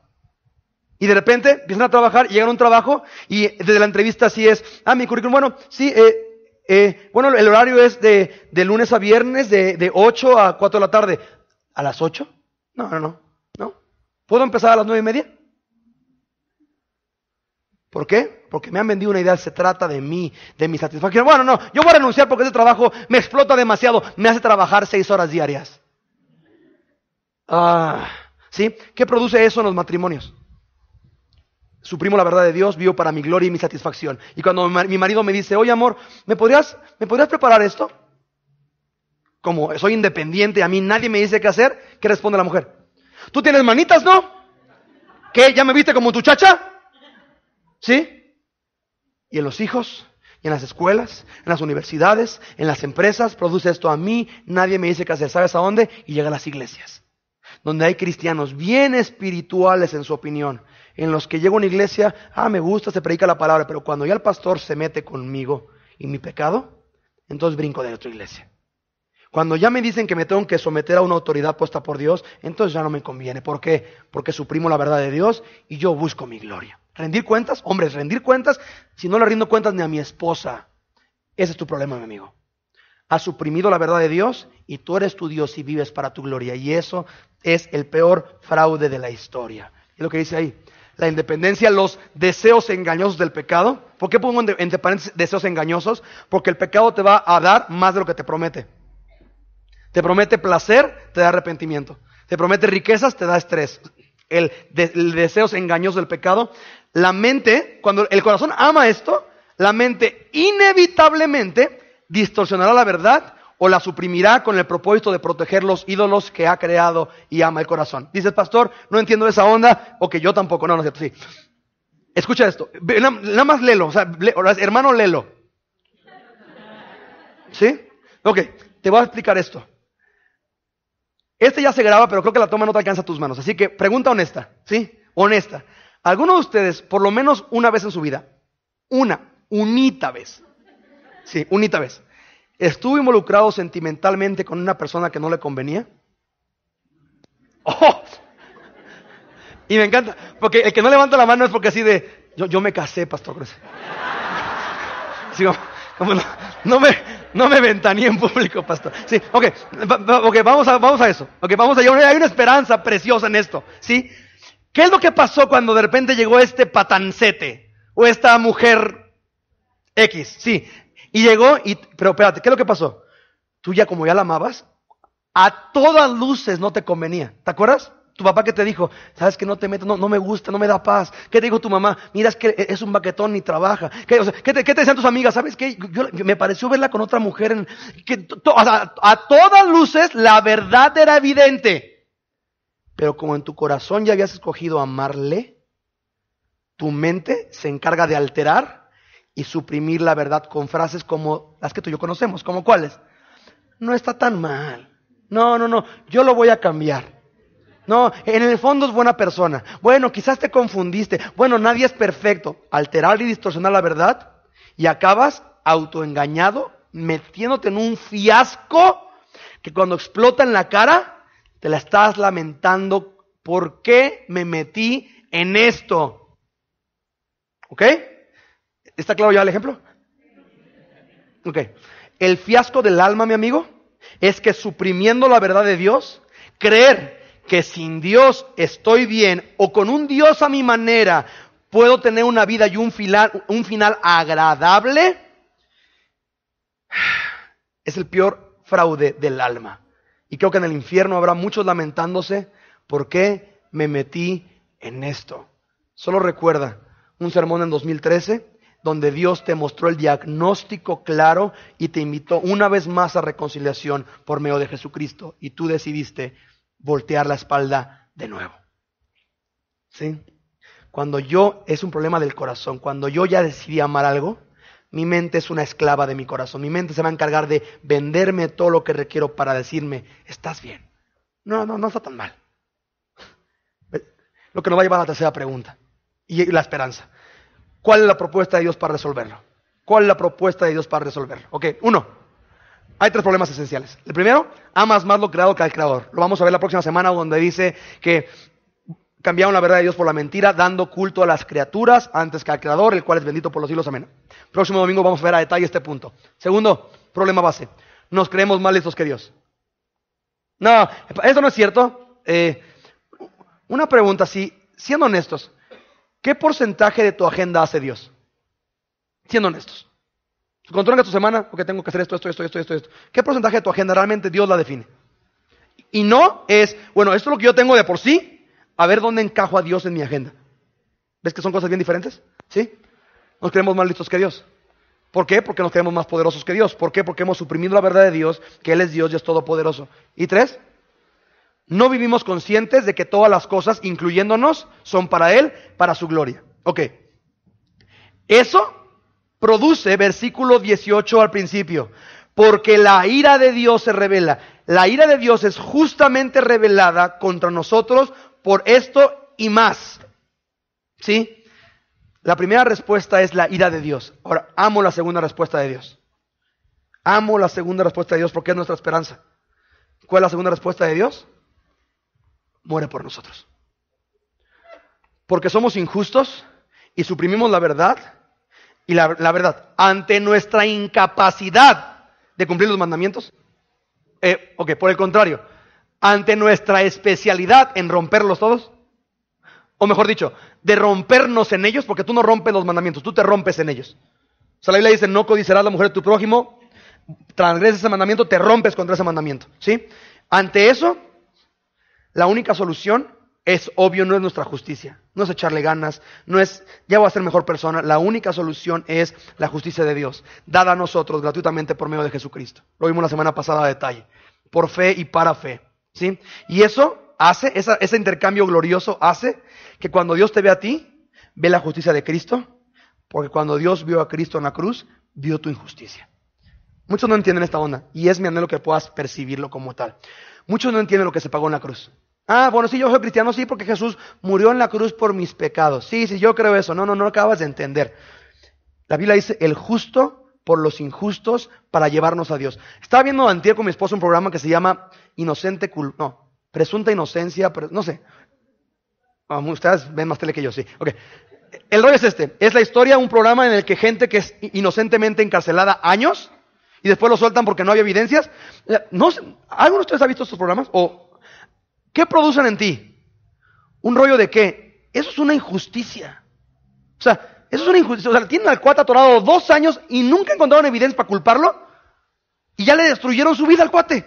Y de repente empiezan a trabajar, llegan a un trabajo y desde la entrevista así es, ah, mi currículum, bueno, sí, eh, eh, bueno, el horario es de, lunes a viernes, de, de, 8 a 4 de la tarde. ¿A las 8? No, no, no, no. ¿Puedo empezar a las 9 y media? ¿Por qué? Porque me han vendido una idea, se trata de mí, de mi satisfacción. Bueno, no, yo voy a renunciar porque ese trabajo me explota demasiado, me hace trabajar 6 horas diarias. Ah, ¿Sí? ¿Qué produce eso en los matrimonios? suprimo la verdad de Dios, vivo para mi gloria y mi satisfacción. Y cuando mi marido me dice, oye amor, ¿me podrías, ¿me podrías preparar esto? Como soy independiente, a mí nadie me dice qué hacer, ¿qué responde la mujer? ¿Tú tienes manitas, no? ¿Qué? ¿Ya me viste como tu chacha? ¿Sí? Y en los hijos, y en las escuelas, en las universidades, en las empresas, produce esto a mí, nadie me dice qué hacer, ¿sabes a dónde? Y llega a las iglesias donde hay cristianos bien espirituales en su opinión, en los que llega una iglesia, ah, me gusta, se predica la palabra, pero cuando ya el pastor se mete conmigo y mi pecado, entonces brinco de otra iglesia. Cuando ya me dicen que me tengo que someter a una autoridad puesta por Dios, entonces ya no me conviene. ¿Por qué? Porque suprimo la verdad de Dios y yo busco mi gloria. Rendir cuentas, hombres, rendir cuentas, si no le rindo cuentas ni a mi esposa, ese es tu problema, mi amigo. Has suprimido la verdad de Dios y tú eres tu Dios y vives para tu gloria. Y eso es el peor fraude de la historia. Es lo que dice ahí. La independencia, los deseos engañosos del pecado. ¿Por qué pongo entre paréntesis deseos engañosos? Porque el pecado te va a dar más de lo que te promete. Te promete placer, te da arrepentimiento. Te promete riquezas, te da estrés. El, deseo el deseos engañosos del pecado. La mente, cuando el corazón ama esto, la mente inevitablemente distorsionará la verdad o la suprimirá con el propósito de proteger los ídolos que ha creado y ama el corazón. Dice pastor, no entiendo esa onda, o que yo tampoco, no, no es cierto, sí. Escucha esto, nada más lelo, o sea, hermano lelo. ¿Sí? Ok, te voy a explicar esto. Este ya se graba, pero creo que la toma no te alcanza a tus manos. Así que pregunta honesta, ¿sí? Honesta. ¿Alguno de ustedes, por lo menos una vez en su vida, una, unita vez, sí, unita vez, ¿Estuvo involucrado sentimentalmente con una persona que no le convenía? ¡Oh! Y me encanta, porque el que no levanta la mano es porque así de, yo, me casé, pastor. Sí, no, me, no me en público, pastor. Sí, ok, vamos, a, vamos a eso. vamos a hay una esperanza preciosa en esto, ¿sí? ¿Qué es lo que pasó cuando de repente llegó este patancete o esta mujer X? Sí, y llegó y, pero espérate, ¿qué es lo que pasó? Tú ya como ya la amabas, a todas luces no te convenía. ¿Te acuerdas? Tu papá que te dijo, sabes que no te meto, no, me gusta, no me da paz. ¿Qué te dijo tu mamá? Mira, es que es un baquetón y trabaja. ¿Qué, ¿qué, te, ¿qué decían tus amigas? ¿Sabes qué? Yo, me pareció verla con otra mujer. En, que a todas luces la verdad era evidente. Pero como en tu corazón ya habías escogido amarle, tu mente se encarga de alterar y suprimir la verdad con frases como las que tú y yo conocemos, como cuáles. No está tan mal. No, no, no, yo lo voy a cambiar. No, en el fondo es buena persona. Bueno, quizás te confundiste. Bueno, nadie es perfecto. Alterar y distorsionar la verdad y acabas autoengañado, metiéndote en un fiasco que cuando explota en la cara, te la estás lamentando. ¿Por qué me metí en esto? ¿Ok? ¿Está claro ya el ejemplo? Ok. El fiasco del alma, mi amigo, es que suprimiendo la verdad de Dios, creer que sin Dios estoy bien o con un Dios a mi manera puedo tener una vida y un final, un final agradable, es el peor fraude del alma. Y creo que en el infierno habrá muchos lamentándose por qué me metí en esto. Solo recuerda un sermón en 2013 donde Dios te mostró el diagnóstico claro y te invitó una vez más a reconciliación por medio de Jesucristo y tú decidiste voltear la espalda de nuevo. ¿Sí? Cuando yo es un problema del corazón, cuando yo ya decidí amar algo, mi mente es una esclava de mi corazón. Mi mente se va a encargar de venderme todo lo que requiero para decirme, estás bien. No, no, no está tan mal. Lo que nos va a llevar a la tercera pregunta y la esperanza. ¿Cuál es la propuesta de Dios para resolverlo? ¿Cuál es la propuesta de Dios para resolverlo? Ok, uno, hay tres problemas esenciales. El primero, amas más lo creado que al creador. Lo vamos a ver la próxima semana donde dice que cambiaron la verdad de Dios por la mentira, dando culto a las criaturas antes que al creador, el cual es bendito por los siglos. Amén. Próximo domingo vamos a ver a detalle este punto. Segundo, problema base. Nos creemos más listos que Dios. No, eso no es cierto. Eh, una pregunta, si, siendo honestos, ¿Qué porcentaje de tu agenda hace Dios? Siendo honestos. Controla tu semana, porque tengo que hacer esto, esto, esto, esto, esto, esto. ¿Qué porcentaje de tu agenda realmente Dios la define? Y no es, bueno, esto es lo que yo tengo de por sí, a ver dónde encajo a Dios en mi agenda. ¿Ves que son cosas bien diferentes? ¿Sí? Nos creemos más listos que Dios. ¿Por qué? Porque nos creemos más poderosos que Dios. ¿Por qué? Porque hemos suprimido la verdad de Dios, que Él es Dios y es todopoderoso. Y tres, no vivimos conscientes de que todas las cosas, incluyéndonos, son para Él, para su gloria. Ok. Eso produce versículo 18 al principio, porque la ira de Dios se revela. La ira de Dios es justamente revelada contra nosotros por esto y más. ¿Sí? La primera respuesta es la ira de Dios. Ahora, amo la segunda respuesta de Dios. Amo la segunda respuesta de Dios porque es nuestra esperanza. ¿Cuál es la segunda respuesta de Dios? muere por nosotros. Porque somos injustos y suprimimos la verdad. Y la, verdad, ante nuestra incapacidad de cumplir los mandamientos, eh, o que por el contrario, ante nuestra especialidad en romperlos todos, o mejor dicho, de rompernos en ellos, porque tú no rompes los mandamientos, tú te rompes en ellos. O sea, la Biblia dice, no codicerás a la mujer de tu prójimo, transgreses ese mandamiento, te rompes contra ese mandamiento, ¿sí? Ante eso, la única solución es obvio, no es nuestra justicia, no es echarle ganas, no es ya voy a ser mejor persona. La única solución es la justicia de Dios, dada a nosotros gratuitamente por medio de Jesucristo. Lo vimos la semana pasada a detalle. Por fe y para fe. ¿sí? Y eso hace, ese intercambio glorioso hace que cuando Dios te ve a ti, ve la justicia de Cristo, porque cuando Dios vio a Cristo en la cruz, vio tu injusticia. Muchos no entienden esta onda y es mi anhelo que puedas percibirlo como tal. Muchos no entienden lo que se pagó en la cruz. Ah, bueno, sí, yo soy cristiano, sí, porque Jesús murió en la cruz por mis pecados. Sí, sí, yo creo eso. No, no, no acabas de entender. La Biblia dice, el justo por los injustos para llevarnos a Dios. Estaba viendo antier con mi esposo un programa que se llama Inocente Cul... No, Presunta Inocencia, pero no sé. Ah, ustedes ven más tele que yo, sí. Ok. El rollo es este. Es la historia, de un programa en el que gente que es inocentemente encarcelada años, y después lo sueltan porque no había evidencias. Eh, no, ¿Alguno de ustedes ha visto estos programas? ¿O qué producen en ti? ¿Un rollo de qué? Eso es una injusticia. O sea, eso es una injusticia. O sea, tienen al cuate atorado dos años y nunca encontraron evidencia para culparlo y ya le destruyeron su vida al cuate.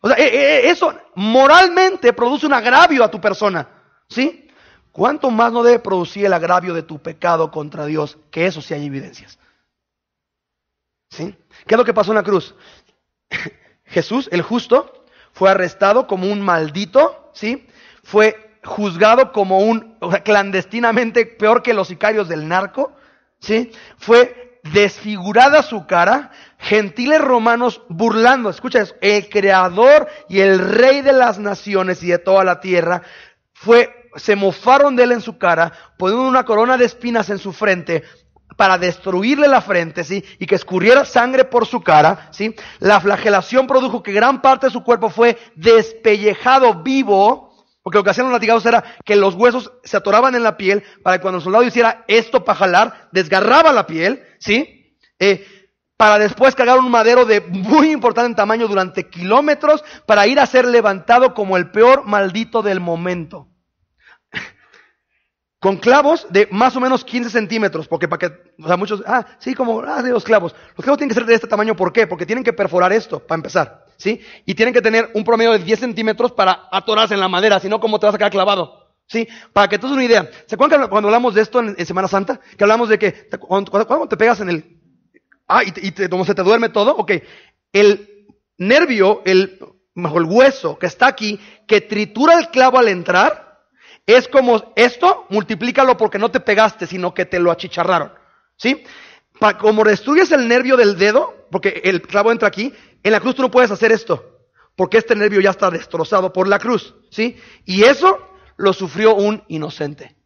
O sea, eh, eh, eso moralmente produce un agravio a tu persona. ¿Sí? ¿Cuánto más no debe producir el agravio de tu pecado contra Dios? Que eso si hay evidencias. ¿Qué es lo que pasó en la cruz? Jesús, el justo, fue arrestado como un maldito, ¿sí? Fue juzgado como un, clandestinamente peor que los sicarios del narco, ¿sí? Fue desfigurada su cara, gentiles romanos burlando, escucha eso, el creador y el rey de las naciones y de toda la tierra, fue, se mofaron de él en su cara, poniendo una corona de espinas en su frente, para destruirle la frente, ¿sí? Y que escurriera sangre por su cara, ¿sí? La flagelación produjo que gran parte de su cuerpo fue despellejado vivo, porque lo que hacían los latigados era que los huesos se atoraban en la piel para que cuando el soldado hiciera esto para jalar, desgarraba la piel, ¿sí? Eh, para después cargar un madero de muy importante tamaño durante kilómetros para ir a ser levantado como el peor maldito del momento con clavos de más o menos 15 centímetros, porque para que, o sea, muchos, ah, sí, como, ah, de los clavos. Los clavos tienen que ser de este tamaño, ¿por qué? Porque tienen que perforar esto, para empezar, ¿sí? Y tienen que tener un promedio de 10 centímetros para atorarse en la madera, si no, ¿cómo te vas a quedar clavado? ¿Sí? Para que tú una idea. ¿Se acuerdan cuando hablamos de esto en, Semana Santa? Que hablamos de que, cuando, te pegas en el, ah, y, te, como se te duerme todo, ok. El nervio, el, mejor, el hueso que está aquí, que tritura el clavo al entrar, es como esto, multiplícalo porque no te pegaste, sino que te lo achicharraron. ¿Sí? como destruyes el nervio del dedo, porque el clavo entra aquí, en la cruz tú no puedes hacer esto, porque este nervio ya está destrozado por la cruz. ¿Sí? Y eso lo sufrió un inocente.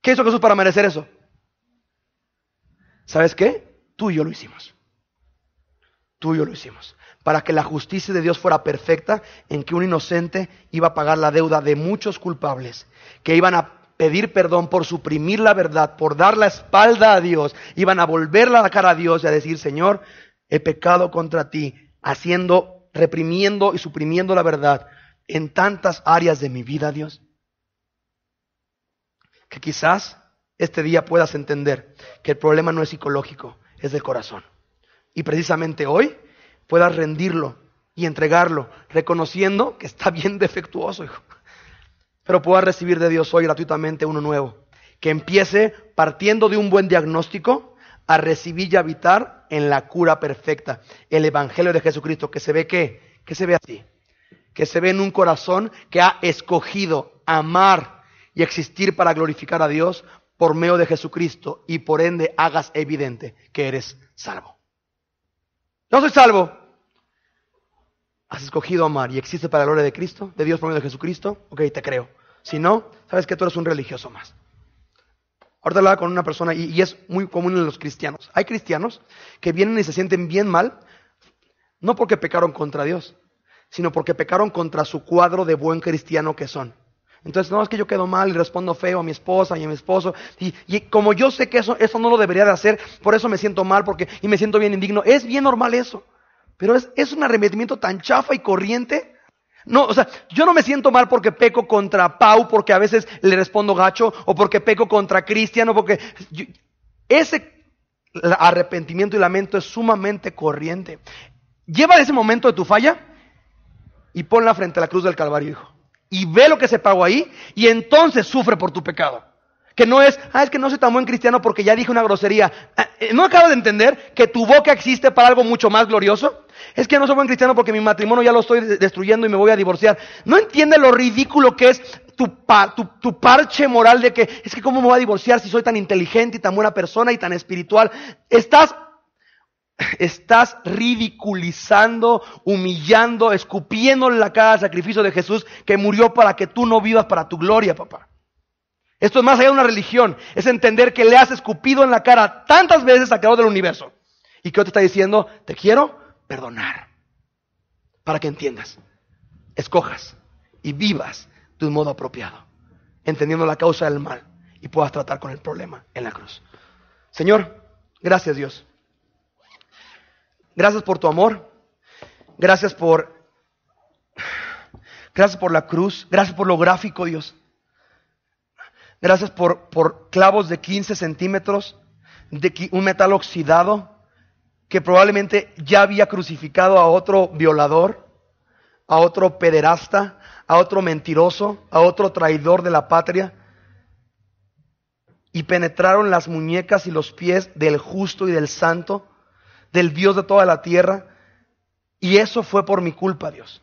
¿Qué hizo Jesús para merecer eso? ¿Sabes qué? Tú y yo lo hicimos. Tú y yo lo hicimos para que la justicia de Dios fuera perfecta, en que un inocente iba a pagar la deuda de muchos culpables, que iban a pedir perdón por suprimir la verdad, por dar la espalda a Dios, iban a volverle la cara a Dios y a decir, Señor, he pecado contra ti, haciendo, reprimiendo y suprimiendo la verdad en tantas áreas de mi vida, Dios, que quizás este día puedas entender que el problema no es psicológico, es del corazón. Y precisamente hoy puedas rendirlo y entregarlo, reconociendo que está bien defectuoso, Pero puedas recibir de Dios hoy gratuitamente uno nuevo, que empiece partiendo de un buen diagnóstico a recibir y habitar en la cura perfecta, el Evangelio de Jesucristo, que se ve que, que se ve así, que se ve en un corazón que ha escogido amar y existir para glorificar a Dios por medio de Jesucristo y por ende hagas evidente que eres salvo. No soy salvo, has escogido amar y existe para la gloria de Cristo, de Dios por medio de Jesucristo, ok, te creo. Si no, sabes que tú eres un religioso más. Ahorita hablaba con una persona y, es muy común en los cristianos. Hay cristianos que vienen y se sienten bien mal, no porque pecaron contra Dios, sino porque pecaron contra su cuadro de buen cristiano que son. Entonces, no, es que yo quedo mal y respondo feo a mi esposa y a mi esposo. Y, y, como yo sé que eso, eso no lo debería de hacer, por eso me siento mal porque, y me siento bien indigno. Es bien normal eso. Pero es, un arrepentimiento tan chafa y corriente. No, o sea, yo no me siento mal porque peco contra Pau, porque a veces le respondo gacho, o porque peco contra Cristiano, porque ese arrepentimiento y lamento es sumamente corriente. Lleva ese momento de tu falla y ponla frente a la cruz del Calvario, hijo. Y ve lo que se pagó ahí y entonces sufre por tu pecado. Que no es, ah, es que no soy tan buen cristiano porque ya dije una grosería. ¿no acabas de entender que tu boca existe para algo mucho más glorioso? Es que no soy buen cristiano porque mi matrimonio ya lo estoy destruyendo y me voy a divorciar. ¿No entiende lo ridículo que es tu, parche moral de que es que cómo me voy a divorciar si soy tan inteligente y tan buena persona y tan espiritual? Estás, estás ridiculizando, humillando, escupiendo en la cara al sacrificio de Jesús que murió para que tú no vivas para tu gloria, papá. Esto es más allá de una religión, es entender que le has escupido en la cara tantas veces a creador del universo y que hoy te está diciendo, te quiero perdonar, para que entiendas, escojas y vivas de un modo apropiado, entendiendo la causa del mal y puedas tratar con el problema en la cruz. Señor, gracias Dios. Gracias por tu amor. Gracias por... Gracias por la cruz. Gracias por lo gráfico, Dios. Gracias por, por clavos de 15 centímetros, de un metal oxidado, que probablemente ya había crucificado a otro violador, a otro pederasta, a otro mentiroso, a otro traidor de la patria, y penetraron las muñecas y los pies del justo y del santo, del Dios de toda la tierra, y eso fue por mi culpa, Dios.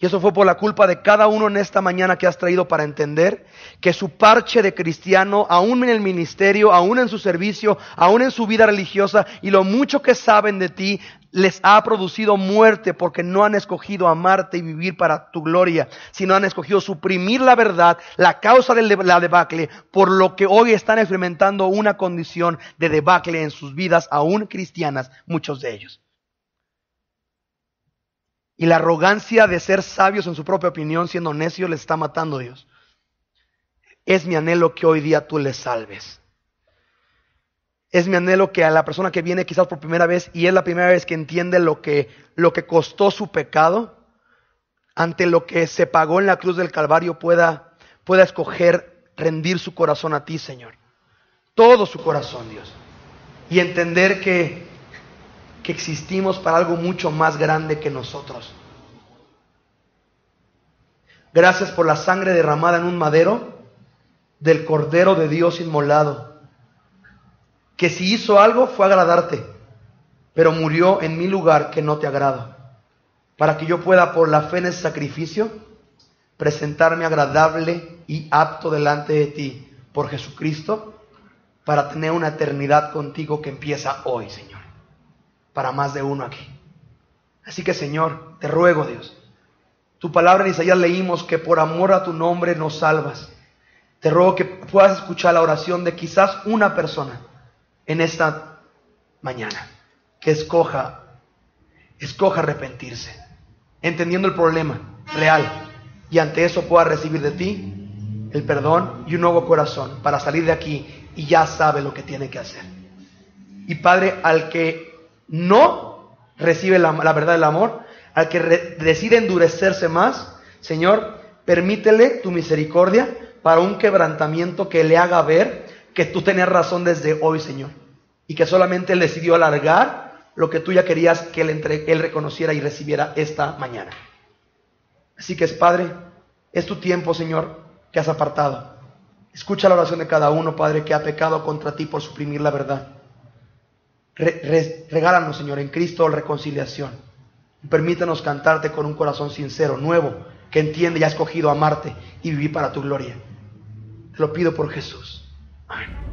Y eso fue por la culpa de cada uno en esta mañana que has traído para entender que su parche de cristiano, aún en el ministerio, aún en su servicio, aún en su vida religiosa y lo mucho que saben de ti, les ha producido muerte porque no han escogido amarte y vivir para tu gloria, sino han escogido suprimir la verdad, la causa de la debacle, por lo que hoy están experimentando una condición de debacle en sus vidas, aún cristianas, muchos de ellos. Y la arrogancia de ser sabios en su propia opinión, siendo necios, le está matando a Dios. Es mi anhelo que hoy día tú le salves. Es mi anhelo que a la persona que viene quizás por primera vez y es la primera vez que entiende lo que, lo que costó su pecado, ante lo que se pagó en la cruz del Calvario, pueda, pueda escoger rendir su corazón a ti, Señor. Todo su corazón, Dios. Y entender que que existimos para algo mucho más grande que nosotros. Gracias por la sangre derramada en un madero del Cordero de Dios inmolado, que si hizo algo fue agradarte, pero murió en mi lugar que no te agrada, para que yo pueda por la fe en el sacrificio presentarme agradable y apto delante de ti por Jesucristo, para tener una eternidad contigo que empieza hoy, Señor para más de uno aquí. Así que Señor, te ruego Dios, tu palabra en Isaías leímos que por amor a tu nombre nos salvas. Te ruego que puedas escuchar la oración de quizás una persona en esta mañana que escoja, escoja arrepentirse, entendiendo el problema real y ante eso pueda recibir de ti el perdón y un nuevo corazón para salir de aquí y ya sabe lo que tiene que hacer. Y Padre, al que no recibe la, verdad del amor, al que decide endurecerse más, Señor, permítele tu misericordia para un quebrantamiento que le haga ver que tú tenías razón desde hoy, Señor, y que solamente él decidió alargar lo que tú ya querías que él, él reconociera y recibiera esta mañana. Así que es Padre, es tu tiempo, Señor, que has apartado. Escucha la oración de cada uno, Padre, que ha pecado contra ti por suprimir la verdad regálanos, Señor, en Cristo reconciliación. Permítanos cantarte con un corazón sincero, nuevo, que entiende y ha escogido amarte y vivir para tu gloria. Te lo pido por Jesús. Amén.